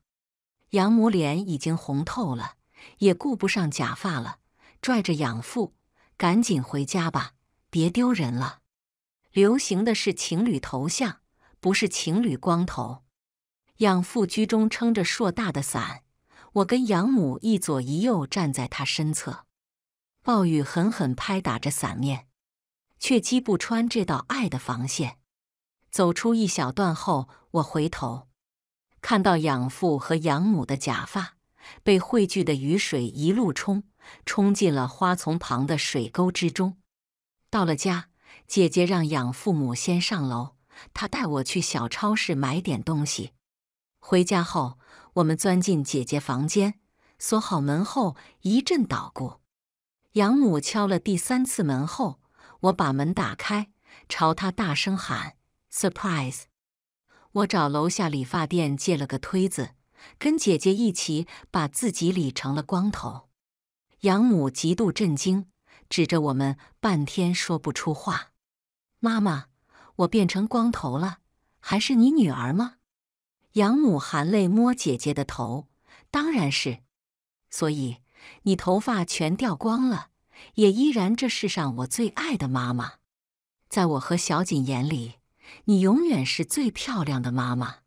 养母脸已经红透了，也顾不上假发了，拽着养父：“赶紧回家吧，别丢人了。”流行的是情侣头像，不是情侣光头。养父居中撑着硕大的伞，我跟养母一左一右站在他身侧。暴雨狠狠拍打着伞面，却击不穿这道爱的防线。走出一小段后，我回头看到养父和养母的假发被汇聚的雨水一路冲，冲进了花丛旁的水沟之中。到了家。姐姐让养父母先上楼，她带我去小超市买点东西。回家后，我们钻进姐姐房间，锁好门后一阵捣鼓。养母敲了第三次门后，我把门打开，朝她大声喊：“Surprise！” 我找楼下理发店借了个推子，跟姐姐一起把自己理成了光头。养母极度震惊，指着我们半天说不出话。妈妈，我变成光头了，还是你女儿吗？养母含泪摸姐姐的头，当然是。所以你头发全掉光了，也依然这世上我最爱的妈妈。在我和小锦眼里，你永远是最漂亮的妈妈。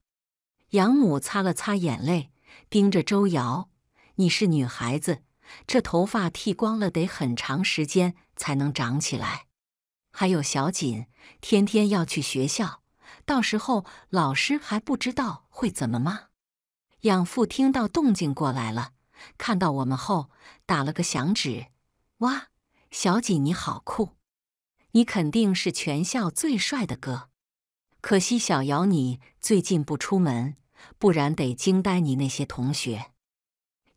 养母擦了擦眼泪，盯着周瑶：“你是女孩子，这头发剃光了，得很长时间才能长起来。”还有小锦，天天要去学校，到时候老师还不知道会怎么骂。养父听到动静过来了，看到我们后打了个响指：“哇，小锦你好酷，你肯定是全校最帅的哥。可惜小瑶你最近不出门，不然得惊呆你那些同学。”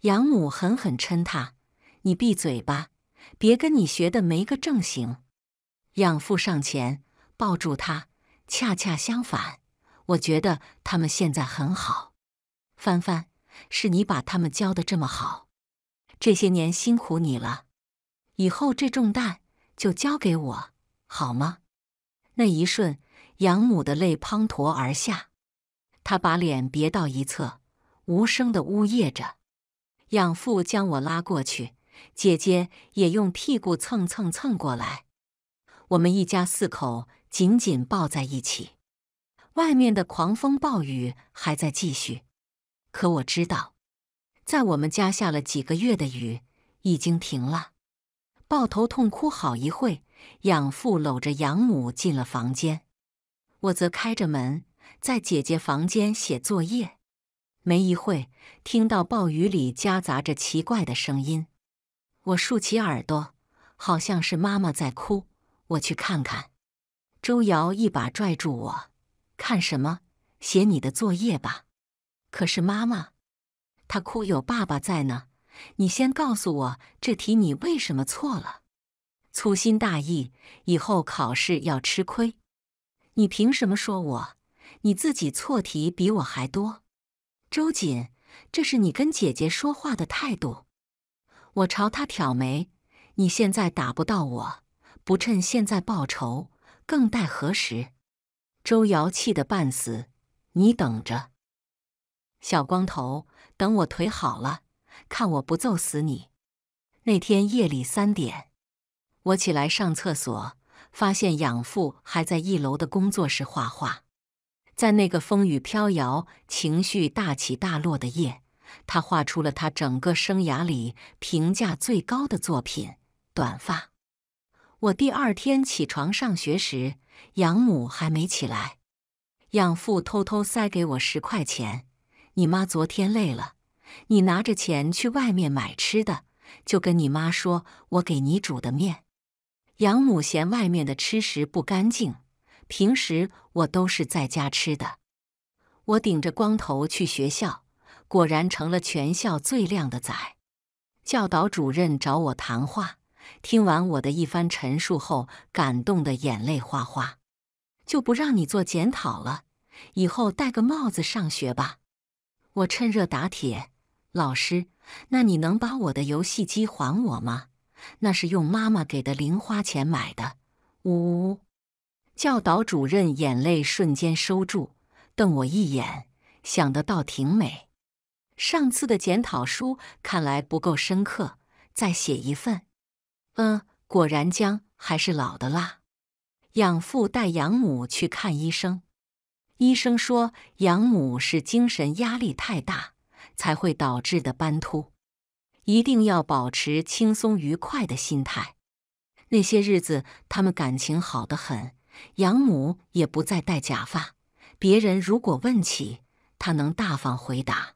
养母狠狠嗔他：“你闭嘴吧，别跟你学的没个正形。”养父上前抱住他，恰恰相反，我觉得他们现在很好。帆帆，是你把他们教的这么好，这些年辛苦你了，以后这重担就交给我，好吗？那一瞬，养母的泪滂沱而下，她把脸别到一侧，无声的呜咽着。养父将我拉过去，姐姐也用屁股蹭蹭蹭过来。我们一家四口紧紧抱在一起，外面的狂风暴雨还在继续。可我知道，在我们家下了几个月的雨已经停了。抱头痛哭好一会，养父搂着养母进了房间，我则开着门，在姐姐房间写作业。没一会，听到暴雨里夹杂着奇怪的声音，我竖起耳朵，好像是妈妈在哭。我去看看，周瑶一把拽住我，看什么？写你的作业吧。可是妈妈，她哭，有爸爸在呢。你先告诉我，这题你为什么错了？粗心大意，以后考试要吃亏。你凭什么说我？你自己错题比我还多。周瑾，这是你跟姐姐说话的态度。我朝他挑眉，你现在打不到我。不趁现在报仇，更待何时？周瑶气得半死，你等着，小光头，等我腿好了，看我不揍死你！那天夜里三点，我起来上厕所，发现养父还在一楼的工作室画画。在那个风雨飘摇、情绪大起大落的夜，他画出了他整个生涯里评价最高的作品——短发。我第二天起床上学时，养母还没起来，养父偷偷塞给我十块钱：“你妈昨天累了，你拿着钱去外面买吃的，就跟你妈说我给你煮的面。”养母嫌外面的吃食不干净，平时我都是在家吃的。我顶着光头去学校，果然成了全校最靓的仔。教导主任找我谈话。听完我的一番陈述后，感动的眼泪哗哗，就不让你做检讨了。以后戴个帽子上学吧。我趁热打铁，老师，那你能把我的游戏机还我吗？那是用妈妈给的零花钱买的。呜呜呜！教导主任眼泪瞬间收住，瞪我一眼，想得倒挺美。上次的检讨书看来不够深刻，再写一份。嗯，果然姜还是老的辣。养父带养母去看医生，医生说养母是精神压力太大才会导致的斑秃，一定要保持轻松愉快的心态。那些日子他们感情好得很，养母也不再戴假发。别人如果问起，他能大方回答。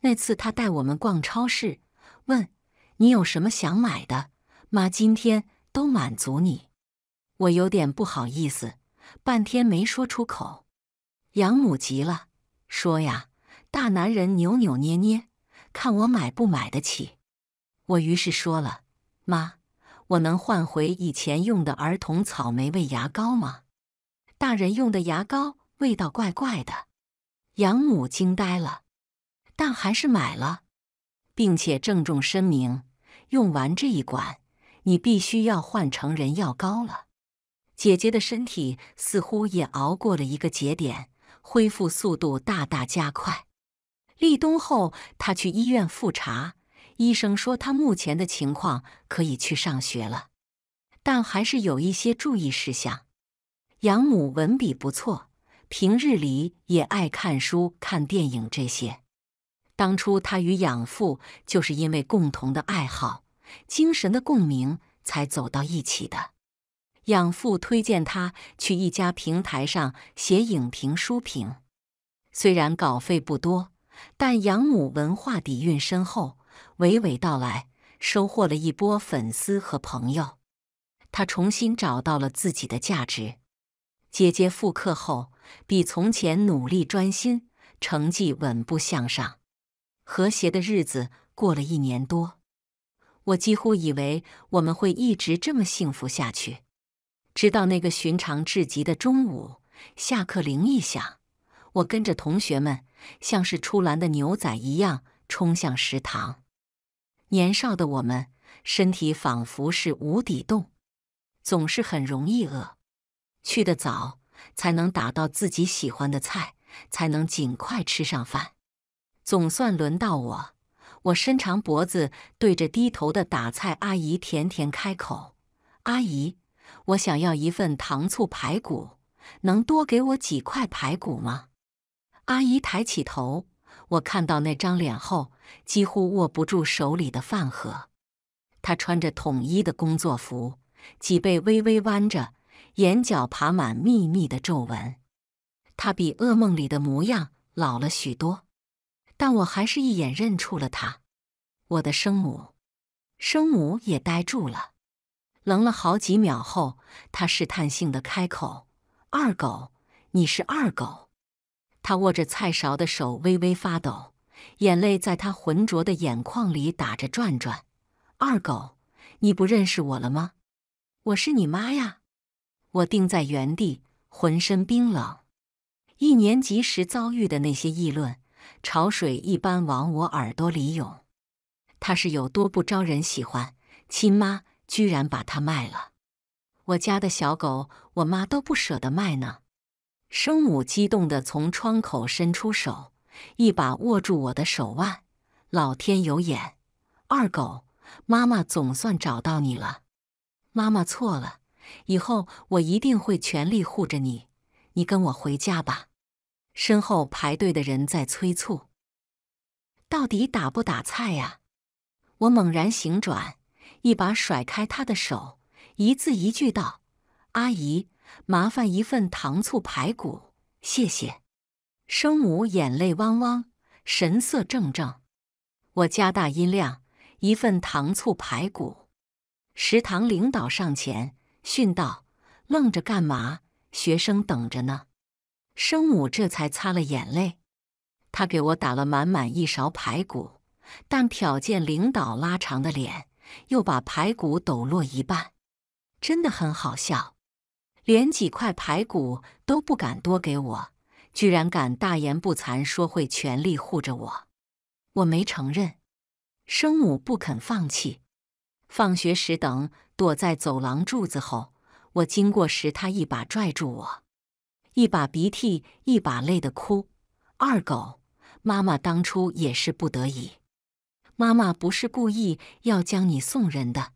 那次他带我们逛超市，问你有什么想买的？妈，今天都满足你，我有点不好意思，半天没说出口。养母急了，说呀，大男人扭扭捏捏，看我买不买得起。我于是说了，妈，我能换回以前用的儿童草莓味牙膏吗？大人用的牙膏味道怪怪的。养母惊呆了，但还是买了，并且郑重声明，用完这一管。你必须要换成人药膏了。姐姐的身体似乎也熬过了一个节点，恢复速度大大加快。立冬后，她去医院复查，医生说她目前的情况可以去上学了，但还是有一些注意事项。养母文笔不错，平日里也爱看书、看电影这些。当初她与养父就是因为共同的爱好。精神的共鸣才走到一起的。养父推荐他去一家平台上写影评、书评，虽然稿费不多，但养母文化底蕴深厚，娓娓道来，收获了一波粉丝和朋友。他重新找到了自己的价值。姐姐复课后比从前努力专心，成绩稳步向上。和谐的日子过了一年多。我几乎以为我们会一直这么幸福下去，直到那个寻常至极的中午，下课铃一响，我跟着同学们，像是出栏的牛仔一样冲向食堂。年少的我们，身体仿佛是无底洞，总是很容易饿。去得早，才能打到自己喜欢的菜，才能尽快吃上饭。总算轮到我。我伸长脖子，对着低头的打菜阿姨甜甜开口：“阿姨，我想要一份糖醋排骨，能多给我几块排骨吗？”阿姨抬起头，我看到那张脸后，几乎握不住手里的饭盒。她穿着统一的工作服，脊背微微弯着，眼角爬满密密的皱纹。她比噩梦里的模样老了许多。但我还是一眼认出了他，我的生母。生母也呆住了，愣了好几秒后，她试探性的开口：“二狗，你是二狗？”他握着菜勺的手微微发抖，眼泪在他浑浊的眼眶里打着转转。“二狗，你不认识我了吗？我是你妈呀！”我定在原地，浑身冰冷。一年级时遭遇的那些议论。潮水一般往我耳朵里涌，他是有多不招人喜欢？亲妈居然把他卖了！我家的小狗，我妈都不舍得卖呢。生母激动的从窗口伸出手，一把握住我的手腕。老天有眼，二狗，妈妈总算找到你了。妈妈错了，以后我一定会全力护着你。你跟我回家吧。身后排队的人在催促：“到底打不打菜呀？”我猛然醒转，一把甩开他的手，一字一句道：“阿姨，麻烦一份糖醋排骨，谢谢。”生母眼泪汪汪，神色怔怔。我加大音量：“一份糖醋排骨。”食堂领导上前训道：“愣着干嘛？学生等着呢。”生母这才擦了眼泪，她给我打了满满一勺排骨，但瞟见领导拉长的脸，又把排骨抖落一半，真的很好笑，连几块排骨都不敢多给我，居然敢大言不惭说会全力护着我，我没承认，生母不肯放弃，放学时等躲在走廊柱子后，我经过时他一把拽住我。一把鼻涕一把泪的哭，二狗，妈妈当初也是不得已。妈妈不是故意要将你送人的。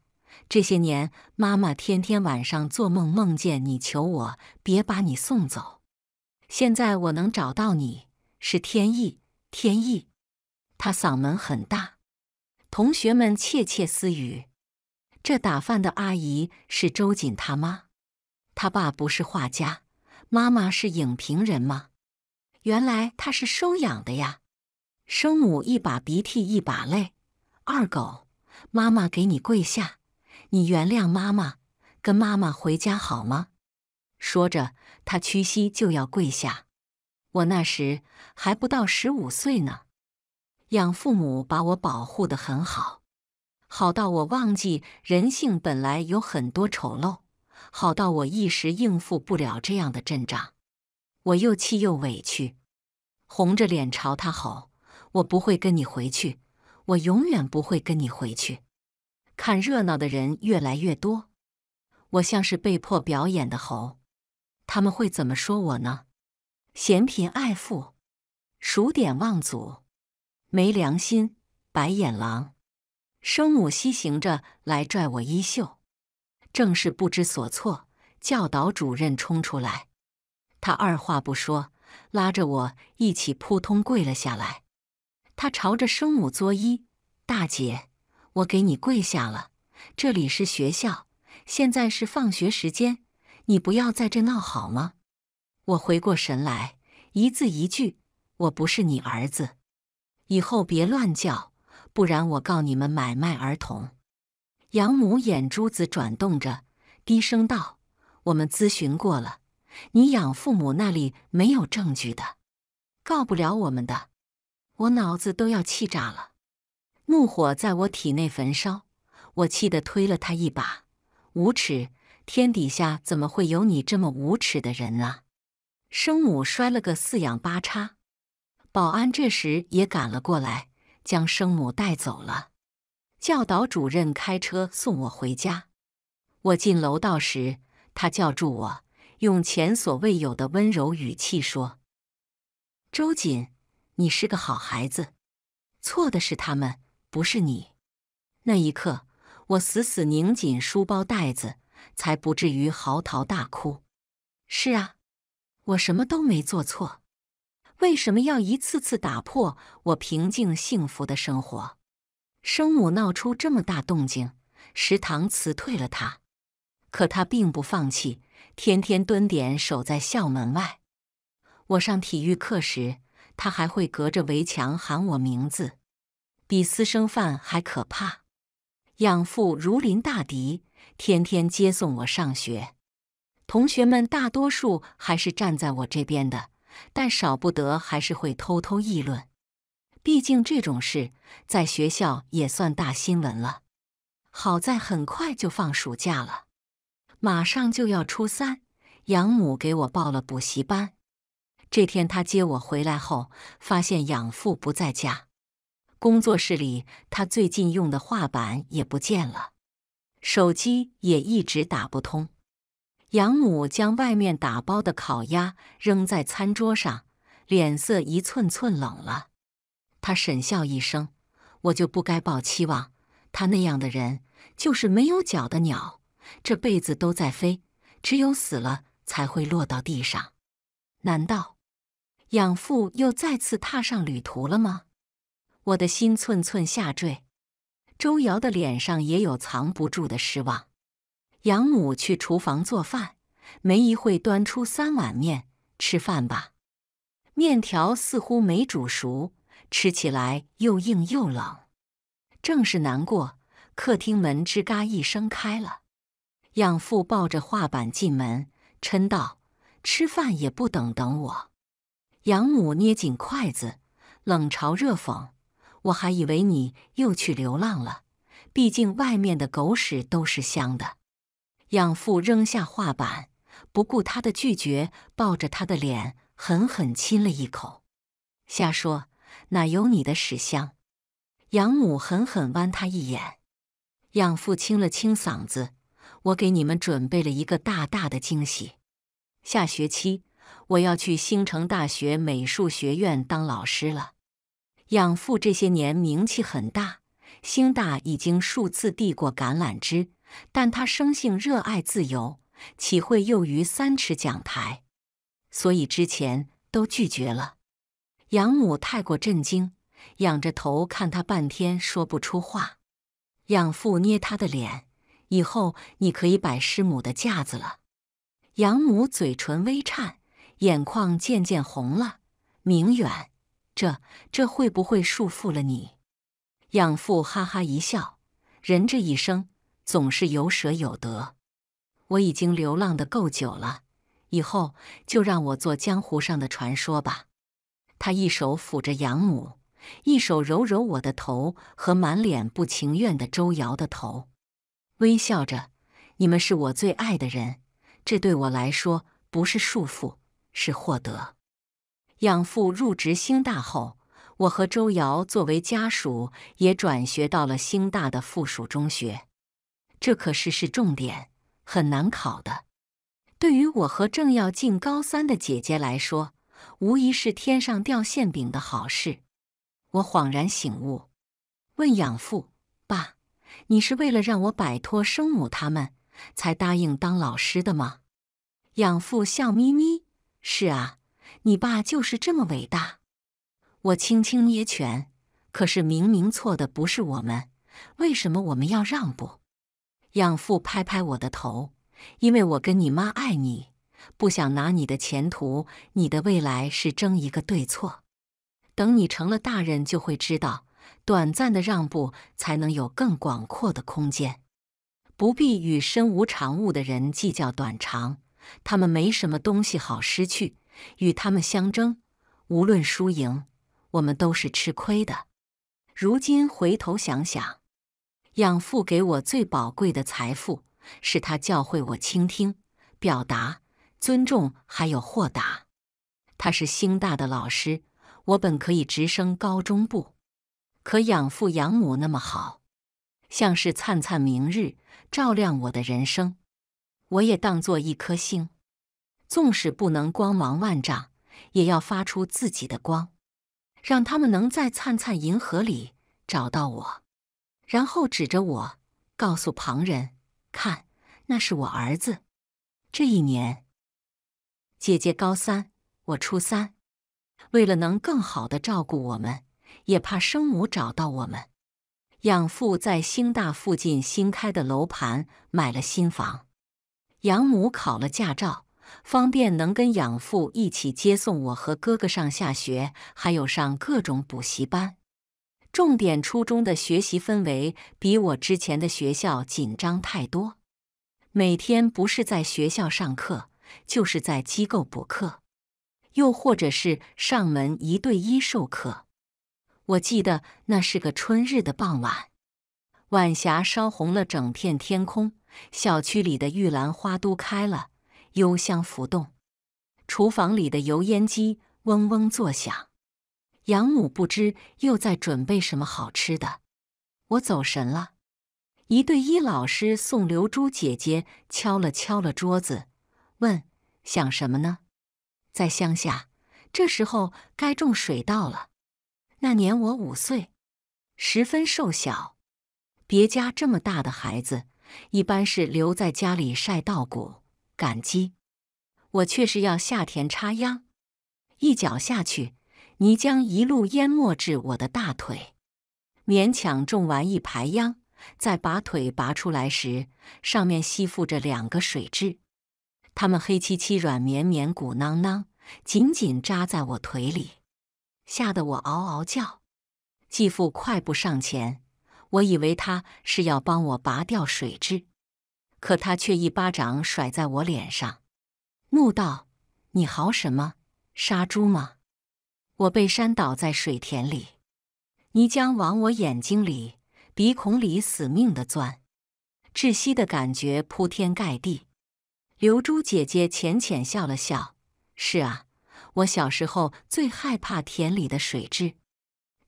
这些年，妈妈天天晚上做梦，梦见你求我别把你送走。现在我能找到你是天意，天意。他嗓门很大，同学们窃窃私语。这打饭的阿姨是周瑾他妈，他爸不是画家。妈妈是影评人吗？原来她是收养的呀。生母一把鼻涕一把泪，二狗，妈妈给你跪下，你原谅妈妈，跟妈妈回家好吗？说着，他屈膝就要跪下。我那时还不到十五岁呢，养父母把我保护的很好，好到我忘记人性本来有很多丑陋。好到我一时应付不了这样的阵仗，我又气又委屈，红着脸朝他吼：“我不会跟你回去，我永远不会跟你回去！”看热闹的人越来越多，我像是被迫表演的猴。他们会怎么说我呢？嫌贫爱富，数典忘祖，没良心，白眼狼。生母西行着来拽我衣袖。正是不知所措，教导主任冲出来，他二话不说，拉着我一起扑通跪了下来。他朝着生母作揖：“大姐，我给你跪下了。这里是学校，现在是放学时间，你不要在这闹好吗？”我回过神来，一字一句：“我不是你儿子，以后别乱叫，不然我告你们买卖儿童。”养母眼珠子转动着，低声道：“我们咨询过了，你养父母那里没有证据的，告不了我们的。”我脑子都要气炸了，怒火在我体内焚烧。我气得推了他一把：“无耻！天底下怎么会有你这么无耻的人啊！”生母摔了个四仰八叉，保安这时也赶了过来，将生母带走了。教导主任开车送我回家。我进楼道时，他叫住我，用前所未有的温柔语气说：“周瑾，你是个好孩子，错的是他们，不是你。”那一刻，我死死拧紧书包带子，才不至于嚎啕大哭。是啊，我什么都没做错，为什么要一次次打破我平静幸福的生活？生母闹出这么大动静，食堂辞退了他。可他并不放弃，天天蹲点守在校门外。我上体育课时，他还会隔着围墙喊我名字，比私生饭还可怕。养父如临大敌，天天接送我上学。同学们大多数还是站在我这边的，但少不得还是会偷偷议论。毕竟这种事在学校也算大新闻了。好在很快就放暑假了，马上就要初三，养母给我报了补习班。这天他接我回来后，发现养父不在家，工作室里他最近用的画板也不见了，手机也一直打不通。养母将外面打包的烤鸭扔在餐桌上，脸色一寸寸冷了。他沈笑一声：“我就不该抱期望。他那样的人就是没有脚的鸟，这辈子都在飞，只有死了才会落到地上。难道养父又再次踏上旅途了吗？”我的心寸寸下坠。周瑶的脸上也有藏不住的失望。养母去厨房做饭，没一会端出三碗面：“吃饭吧，面条似乎没煮熟。”吃起来又硬又冷，正是难过。客厅门吱嘎一声开了，养父抱着画板进门，嗔道：“吃饭也不等等我。”养母捏紧筷子，冷嘲热讽：“我还以为你又去流浪了，毕竟外面的狗屎都是香的。”养父扔下画板，不顾他的拒绝，抱着他的脸狠狠亲了一口。瞎说。哪有你的屎香？养母狠狠剜他一眼。养父清了清嗓子：“我给你们准备了一个大大的惊喜。下学期我要去星城大学美术学院当老师了。”养父这些年名气很大，星大已经数次递过橄榄枝，但他生性热爱自由，岂会囿于三尺讲台？所以之前都拒绝了。养母太过震惊，仰着头看他半天说不出话。养父捏他的脸，以后你可以摆师母的架子了。养母嘴唇微颤，眼眶渐渐红了。明远，这这会不会束缚了你？养父哈哈一笑，人这一生总是有舍有得。我已经流浪的够久了，以后就让我做江湖上的传说吧。他一手抚着养母，一手揉揉我的头和满脸不情愿的周瑶的头，微笑着：“你们是我最爱的人，这对我来说不是束缚，是获得。”养父入职兴大后，我和周瑶作为家属也转学到了兴大的附属中学。这可是是重点，很难考的。对于我和正要进高三的姐姐来说。无疑是天上掉馅饼的好事，我恍然醒悟，问养父：“爸，你是为了让我摆脱生母他们，才答应当老师的吗？”养父笑眯眯：“是啊，你爸就是这么伟大。”我轻轻捏拳，可是明明错的不是我们，为什么我们要让步？养父拍拍我的头：“因为我跟你妈爱你。”不想拿你的前途、你的未来是争一个对错。等你成了大人，就会知道，短暂的让步才能有更广阔的空间。不必与身无长物的人计较短长，他们没什么东西好失去。与他们相争，无论输赢，我们都是吃亏的。如今回头想想，养父给我最宝贵的财富，是他教会我倾听、表达。尊重还有豁达，他是星大的老师。我本可以直升高中部，可养父养母那么好，像是灿灿明日照亮我的人生。我也当做一颗星，纵使不能光芒万丈，也要发出自己的光，让他们能在灿灿银河里找到我，然后指着我告诉旁人：“看，那是我儿子。”这一年。姐姐高三，我初三。为了能更好的照顾我们，也怕生母找到我们，养父在星大附近新开的楼盘买了新房，养母考了驾照，方便能跟养父一起接送我和哥哥上下学，还有上各种补习班。重点初中的学习氛围比我之前的学校紧张太多，每天不是在学校上课。就是在机构补课，又或者是上门一对一授课。我记得那是个春日的傍晚，晚霞烧红了整片天空，小区里的玉兰花都开了，幽香浮动。厨房里的油烟机嗡嗡作响，养母不知又在准备什么好吃的。我走神了，一对一老师宋流珠姐姐敲了敲了桌子。问想什么呢？在乡下，这时候该种水稻了。那年我五岁，十分瘦小。别家这么大的孩子一般是留在家里晒稻谷、赶集，我却是要下田插秧。一脚下去，泥浆一路淹没至我的大腿。勉强种完一排秧，再拔腿拔出来时，上面吸附着两个水蛭。他们黑漆漆、软绵绵、鼓囊囊，紧紧扎在我腿里，吓得我嗷嗷叫。继父快步上前，我以为他是要帮我拔掉水蛭，可他却一巴掌甩在我脸上，怒道：“你嚎什么？杀猪吗？”我被扇倒在水田里，泥浆往我眼睛里、鼻孔里死命的钻，窒息的感觉铺天盖地。刘珠姐姐浅浅笑了笑：“是啊，我小时候最害怕田里的水蛭。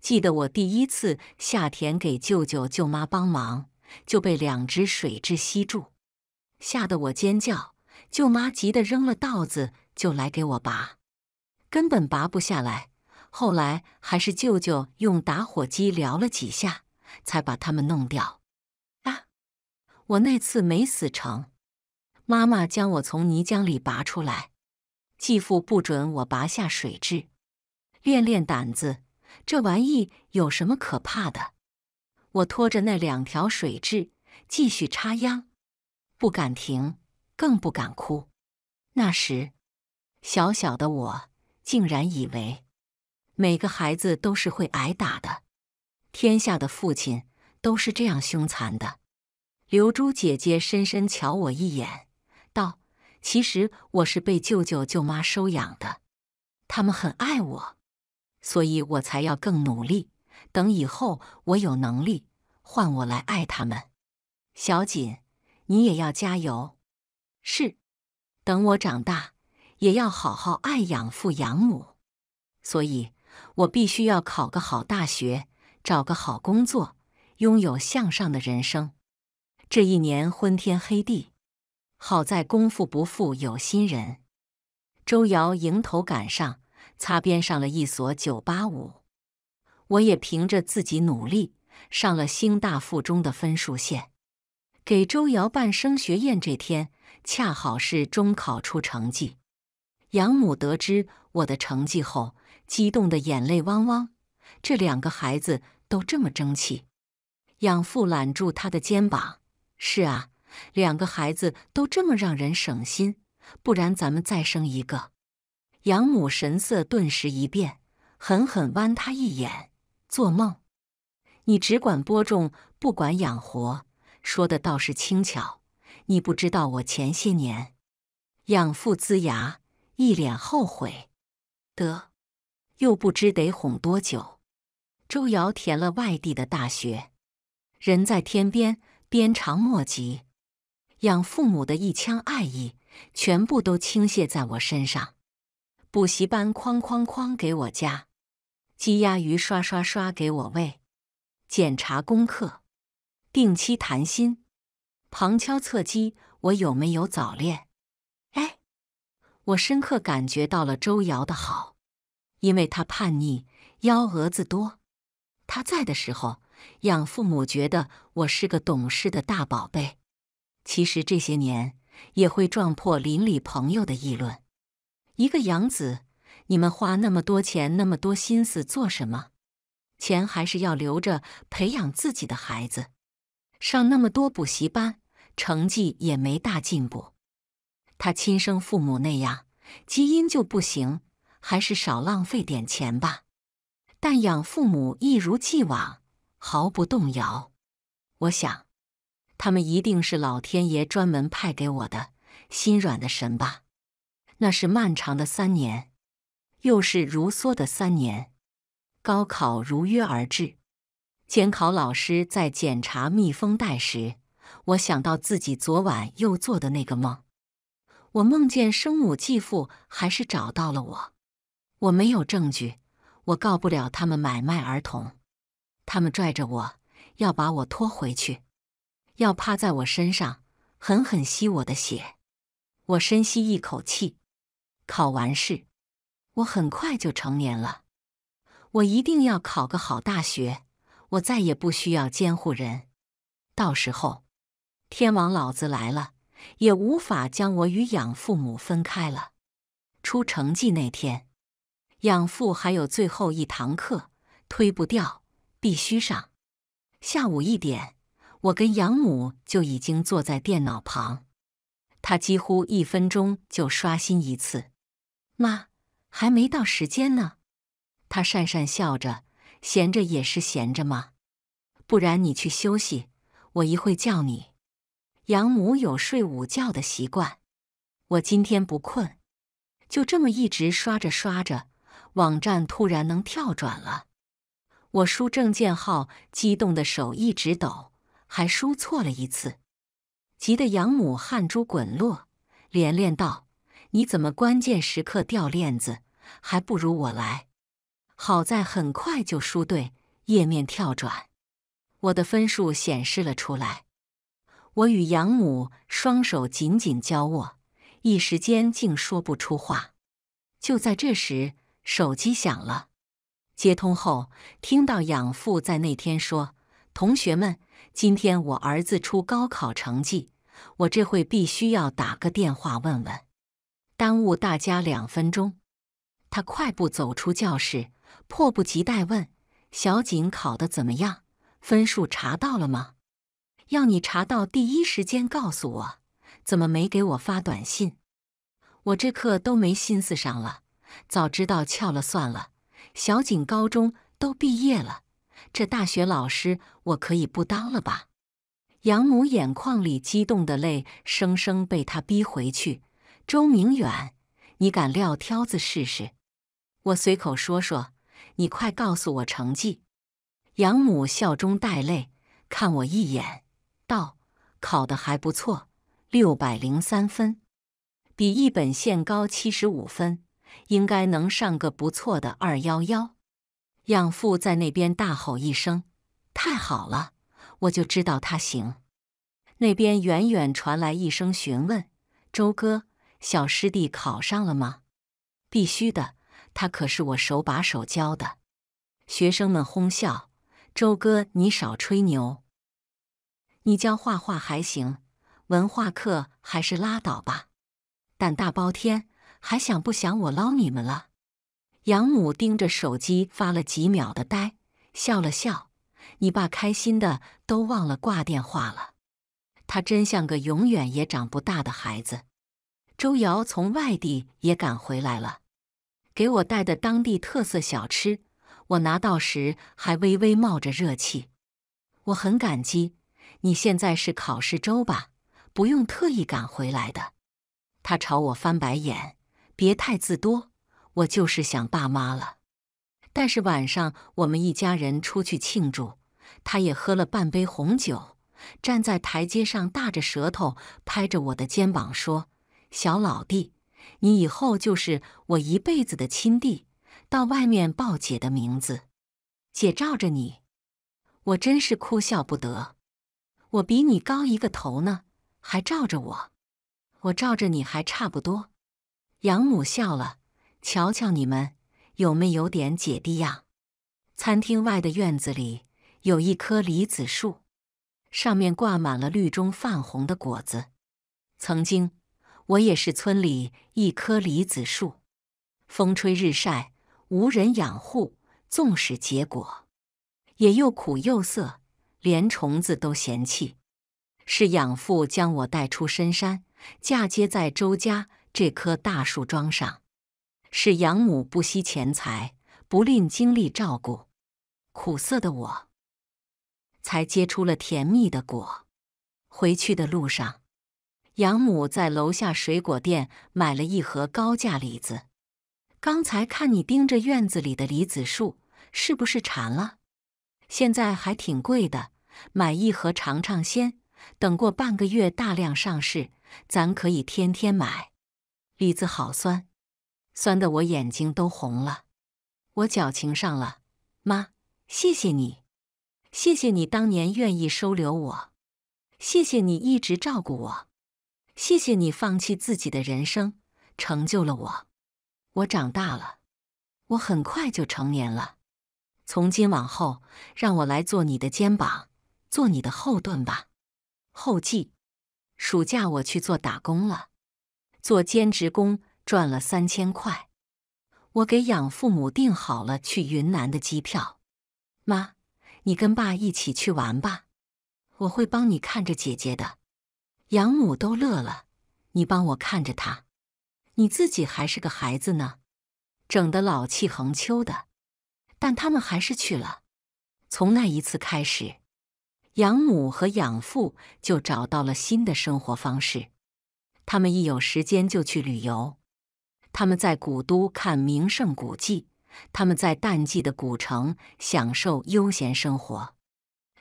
记得我第一次下田给舅舅舅妈帮忙，就被两只水蛭吸住，吓得我尖叫。舅妈急得扔了稻子就来给我拔，根本拔不下来。后来还是舅舅用打火机燎了几下，才把它们弄掉。啊，我那次没死成。”妈妈将我从泥浆里拔出来，继父不准我拔下水蛭，练练胆子。这玩意有什么可怕的？我拖着那两条水蛭继续插秧，不敢停，更不敢哭。那时，小小的我竟然以为每个孩子都是会挨打的，天下的父亲都是这样凶残的。刘珠姐姐深深瞧我一眼。道：“其实我是被舅舅舅妈收养的，他们很爱我，所以我才要更努力。等以后我有能力，换我来爱他们。小锦，你也要加油。是，等我长大，也要好好爱养父养母。所以我必须要考个好大学，找个好工作，拥有向上的人生。这一年昏天黑地。”好在功夫不负有心人，周瑶迎头赶上，擦边上了一所九八五。我也凭着自己努力上了星大附中的分数线。给周瑶办升学宴这天，恰好是中考出成绩。养母得知我的成绩后，激动的眼泪汪汪。这两个孩子都这么争气。养父揽住他的肩膀：“是啊。”两个孩子都这么让人省心，不然咱们再生一个。养母神色顿时一变，狠狠剜他一眼：“做梦！你只管播种，不管养活，说的倒是轻巧。你不知道我前些年……养父呲牙，一脸后悔。得，又不知得哄多久。”周瑶填了外地的大学，人在天边，鞭长莫及。养父母的一腔爱意，全部都倾泻在我身上。补习班哐哐哐给我加，鸡鸭鱼刷刷刷给我喂，检查功课，定期谈心，旁敲侧击我有没有早恋。哎，我深刻感觉到了周瑶的好，因为她叛逆，幺蛾子多。她在的时候，养父母觉得我是个懂事的大宝贝。其实这些年也会撞破邻里朋友的议论：一个养子，你们花那么多钱那么多心思做什么？钱还是要留着培养自己的孩子，上那么多补习班，成绩也没大进步。他亲生父母那样，基因就不行，还是少浪费点钱吧。但养父母一如既往，毫不动摇。我想。他们一定是老天爷专门派给我的心软的神吧？那是漫长的三年，又是如梭的三年。高考如约而至，监考老师在检查密封袋时，我想到自己昨晚又做的那个梦。我梦见生母继父还是找到了我，我没有证据，我告不了他们买卖儿童。他们拽着我，要把我拖回去。要趴在我身上，狠狠吸我的血。我深吸一口气。考完试，我很快就成年了。我一定要考个好大学。我再也不需要监护人。到时候，天王老子来了也无法将我与养父母分开了。出成绩那天，养父还有最后一堂课，推不掉，必须上。下午一点。我跟养母就已经坐在电脑旁，他几乎一分钟就刷新一次。妈，还没到时间呢。他讪讪笑着，闲着也是闲着嘛，不然你去休息，我一会叫你。养母有睡午觉的习惯，我今天不困，就这么一直刷着刷着，网站突然能跳转了。我输证件号，激动的手一直抖。还输错了一次，急得养母汗珠滚落，连连道：“你怎么关键时刻掉链子？还不如我来。”好在很快就输对，页面跳转，我的分数显示了出来。我与养母双手紧紧交握，一时间竟说不出话。就在这时，手机响了，接通后听到养父在那天说：“同学们。”今天我儿子出高考成绩，我这会必须要打个电话问问，耽误大家两分钟。他快步走出教室，迫不及待问：“小景考的怎么样？分数查到了吗？要你查到第一时间告诉我，怎么没给我发短信？我这课都没心思上了，早知道翘了算了。小景高中都毕业了。”这大学老师，我可以不当了吧？养母眼眶里激动的泪，生生被他逼回去。周明远，你敢撂挑子试试？我随口说说，你快告诉我成绩。养母笑中带泪，看我一眼，道：“考得还不错，六百零三分，比一本线高七十五分，应该能上个不错的二幺幺。”养父在那边大吼一声：“太好了，我就知道他行。”那边远远传来一声询问：“周哥，小师弟考上了吗？”“必须的，他可是我手把手教的。”学生们哄笑：“周哥，你少吹牛！你教画画还行，文化课还是拉倒吧。胆大包天，还想不想我捞你们了？”养母盯着手机发了几秒的呆，笑了笑：“你爸开心的都忘了挂电话了，他真像个永远也长不大的孩子。”周瑶从外地也赶回来了，给我带的当地特色小吃，我拿到时还微微冒着热气，我很感激。你现在是考试周吧？不用特意赶回来的。他朝我翻白眼：“别太自多。”我就是想爸妈了，但是晚上我们一家人出去庆祝，他也喝了半杯红酒，站在台阶上大着舌头，拍着我的肩膀说：“小老弟，你以后就是我一辈子的亲弟，到外面报姐的名字，姐罩着你。”我真是哭笑不得，我比你高一个头呢，还罩着我，我罩着你还差不多。养母笑了。瞧瞧你们，有没有点姐弟样？餐厅外的院子里有一棵李子树，上面挂满了绿中泛红的果子。曾经，我也是村里一棵李子树，风吹日晒，无人养护，纵使结果，也又苦又涩，连虫子都嫌弃。是养父将我带出深山，嫁接在周家这棵大树桩上。是养母不惜钱财、不吝精力照顾，苦涩的我，才结出了甜蜜的果。回去的路上，养母在楼下水果店买了一盒高价李子。刚才看你盯着院子里的李子树，是不是馋了？现在还挺贵的，买一盒尝尝鲜。等过半个月大量上市，咱可以天天买。李子好酸。酸的我眼睛都红了，我矫情上了。妈，谢谢你，谢谢你当年愿意收留我，谢谢你一直照顾我，谢谢你放弃自己的人生，成就了我。我长大了，我很快就成年了。从今往后，让我来做你的肩膀，做你的后盾吧。后记：暑假我去做打工了，做兼职工。赚了三千块，我给养父母订好了去云南的机票。妈，你跟爸一起去玩吧，我会帮你看着姐姐的。养母都乐了，你帮我看着她，你自己还是个孩子呢，整的老气横秋的。但他们还是去了。从那一次开始，养母和养父就找到了新的生活方式，他们一有时间就去旅游。他们在古都看名胜古迹，他们在淡季的古城享受悠闲生活，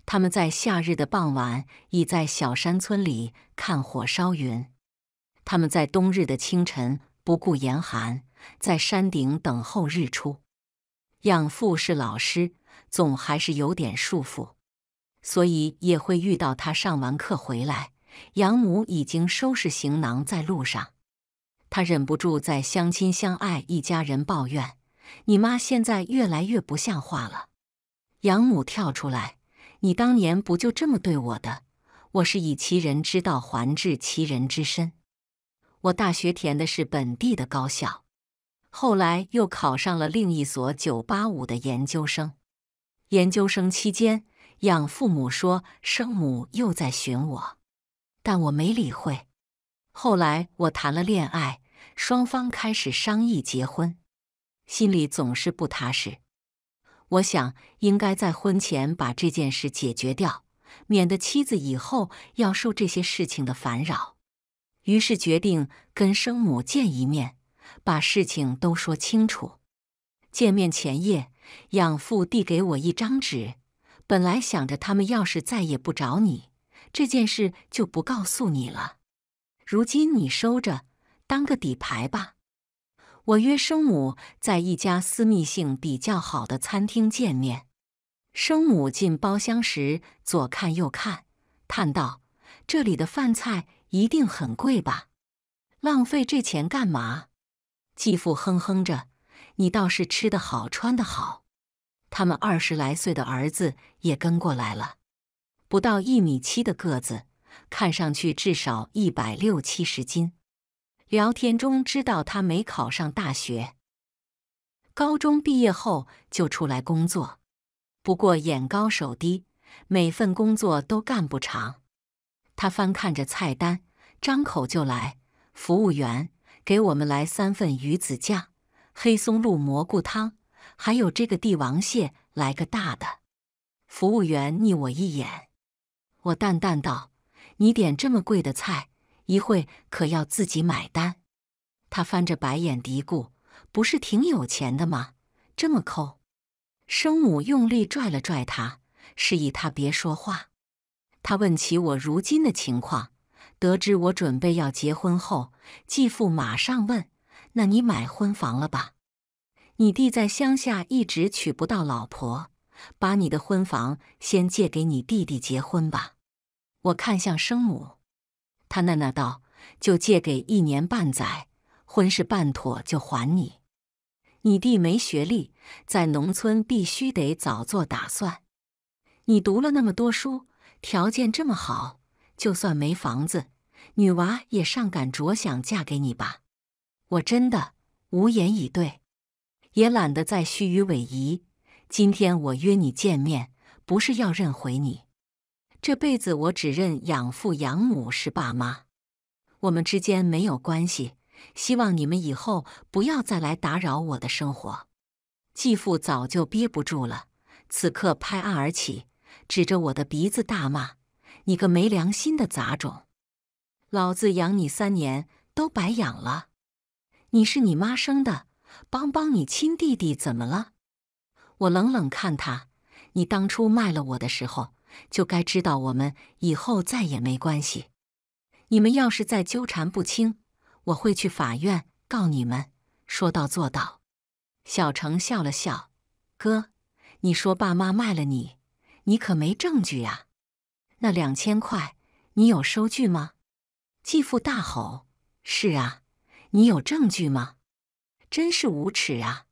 他们在夏日的傍晚倚在小山村里看火烧云，他们在冬日的清晨不顾严寒在山顶等候日出。养父是老师，总还是有点束缚，所以也会遇到他上完课回来，养母已经收拾行囊在路上。他忍不住在相亲相爱一家人抱怨：“你妈现在越来越不像话了。”养母跳出来：“你当年不就这么对我的？我是以其人之道还治其人之身。”我大学填的是本地的高校，后来又考上了另一所985的研究生。研究生期间，养父母说生母又在寻我，但我没理会。后来我谈了恋爱，双方开始商议结婚，心里总是不踏实。我想应该在婚前把这件事解决掉，免得妻子以后要受这些事情的烦扰。于是决定跟生母见一面，把事情都说清楚。见面前夜，养父递给我一张纸，本来想着他们要是再也不找你，这件事就不告诉你了。如今你收着，当个底牌吧。我约生母在一家私密性比较好的餐厅见面。生母进包厢时，左看右看，叹道：“这里的饭菜一定很贵吧？浪费这钱干嘛？”继父哼哼着：“你倒是吃得好，穿得好。”他们二十来岁的儿子也跟过来了，不到一米七的个子。看上去至少一百六七十斤。聊天中知道他没考上大学，高中毕业后就出来工作，不过眼高手低，每份工作都干不长。他翻看着菜单，张口就来：“服务员，给我们来三份鱼子酱、黑松露蘑菇汤，还有这个帝王蟹，来个大的。”服务员睨我一眼，我淡淡道。你点这么贵的菜，一会可要自己买单。他翻着白眼嘀咕：“不是挺有钱的吗？这么抠。”生母用力拽了拽他，示意他别说话。他问起我如今的情况，得知我准备要结婚后，继父马上问：“那你买婚房了吧？你弟在乡下一直娶不到老婆，把你的婚房先借给你弟弟结婚吧。”我看向生母，她讷讷道：“就借给一年半载，婚事办妥就还你。你弟没学历，在农村必须得早做打算。你读了那么多书，条件这么好，就算没房子，女娃也上赶着想嫁给你吧。”我真的无言以对，也懒得再虚与委蛇。今天我约你见面，不是要认回你。这辈子我只认养父养母是爸妈，我们之间没有关系。希望你们以后不要再来打扰我的生活。继父早就憋不住了，此刻拍案而起，指着我的鼻子大骂：“你个没良心的杂种！老子养你三年都白养了。你是你妈生的，帮帮你亲弟弟怎么了？”我冷冷看他：“你当初卖了我的时候。”就该知道，我们以后再也没关系。你们要是再纠缠不清，我会去法院告你们，说到做到。小程笑了笑：“哥，你说爸妈卖了你，你可没证据啊。那两千块，你有收据吗？”继父大吼：“是啊，你有证据吗？真是无耻啊！”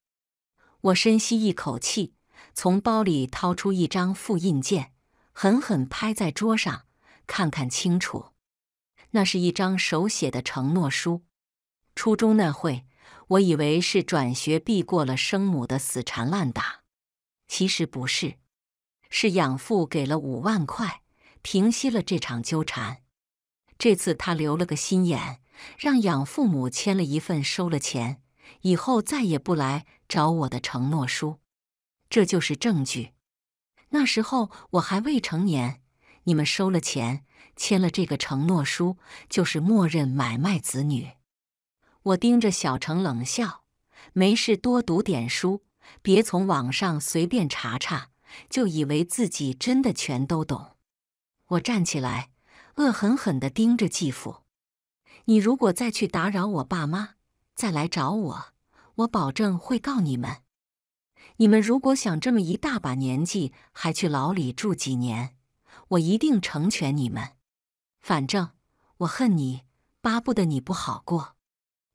我深吸一口气，从包里掏出一张复印件。狠狠拍在桌上，看看清楚，那是一张手写的承诺书。初中那会，我以为是转学避过了生母的死缠烂打，其实不是，是养父给了五万块，平息了这场纠缠。这次他留了个心眼，让养父母签了一份收了钱以后再也不来找我的承诺书，这就是证据。那时候我还未成年，你们收了钱，签了这个承诺书，就是默认买卖子女。我盯着小城冷笑：“没事，多读点书，别从网上随便查查，就以为自己真的全都懂。”我站起来，恶狠狠地盯着继父：“你如果再去打扰我爸妈，再来找我，我保证会告你们。”你们如果想这么一大把年纪还去牢里住几年，我一定成全你们。反正我恨你，巴不得你不好过。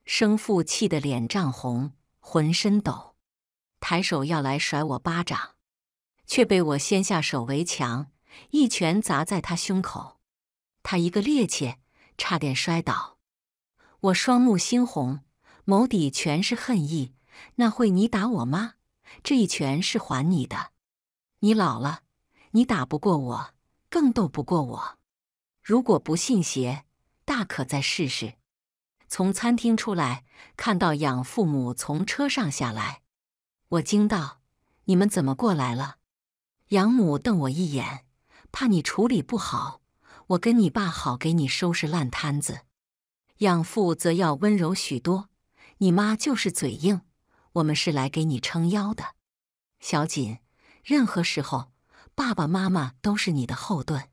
生父气得脸涨红，浑身抖，抬手要来甩我巴掌，却被我先下手为强，一拳砸在他胸口，他一个趔趄，差点摔倒。我双目猩红，眸底全是恨意。那会你打我吗？这一拳是还你的，你老了，你打不过我，更斗不过我。如果不信邪，大可再试试。从餐厅出来，看到养父母从车上下来，我惊道：“你们怎么过来了？”养母瞪我一眼，怕你处理不好，我跟你爸好给你收拾烂摊子。养父则要温柔许多，你妈就是嘴硬。我们是来给你撑腰的，小锦。任何时候，爸爸妈妈都是你的后盾。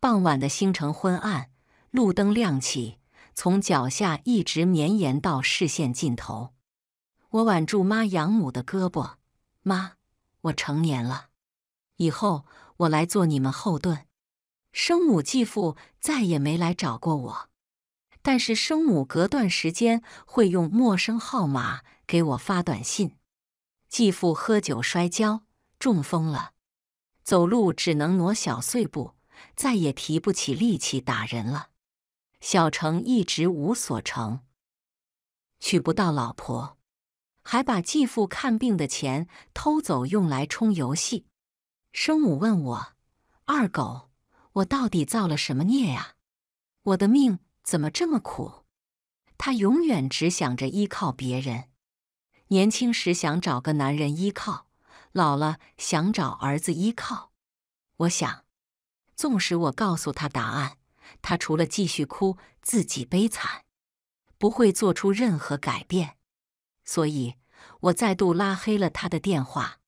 傍晚的星城昏暗，路灯亮起，从脚下一直绵延到视线尽头。我挽住妈养母的胳膊，妈，我成年了，以后我来做你们后盾。生母继父再也没来找过我。但是生母隔段时间会用陌生号码给我发短信，继父喝酒摔跤中风了，走路只能挪小碎步，再也提不起力气打人了。小成一直无所成，娶不到老婆，还把继父看病的钱偷走用来充游戏。生母问我：“二狗，我到底造了什么孽呀？我的命。”怎么这么苦？他永远只想着依靠别人。年轻时想找个男人依靠，老了想找儿子依靠。我想，纵使我告诉他答案，他除了继续哭自己悲惨，不会做出任何改变。所以，我再度拉黑了他的电话。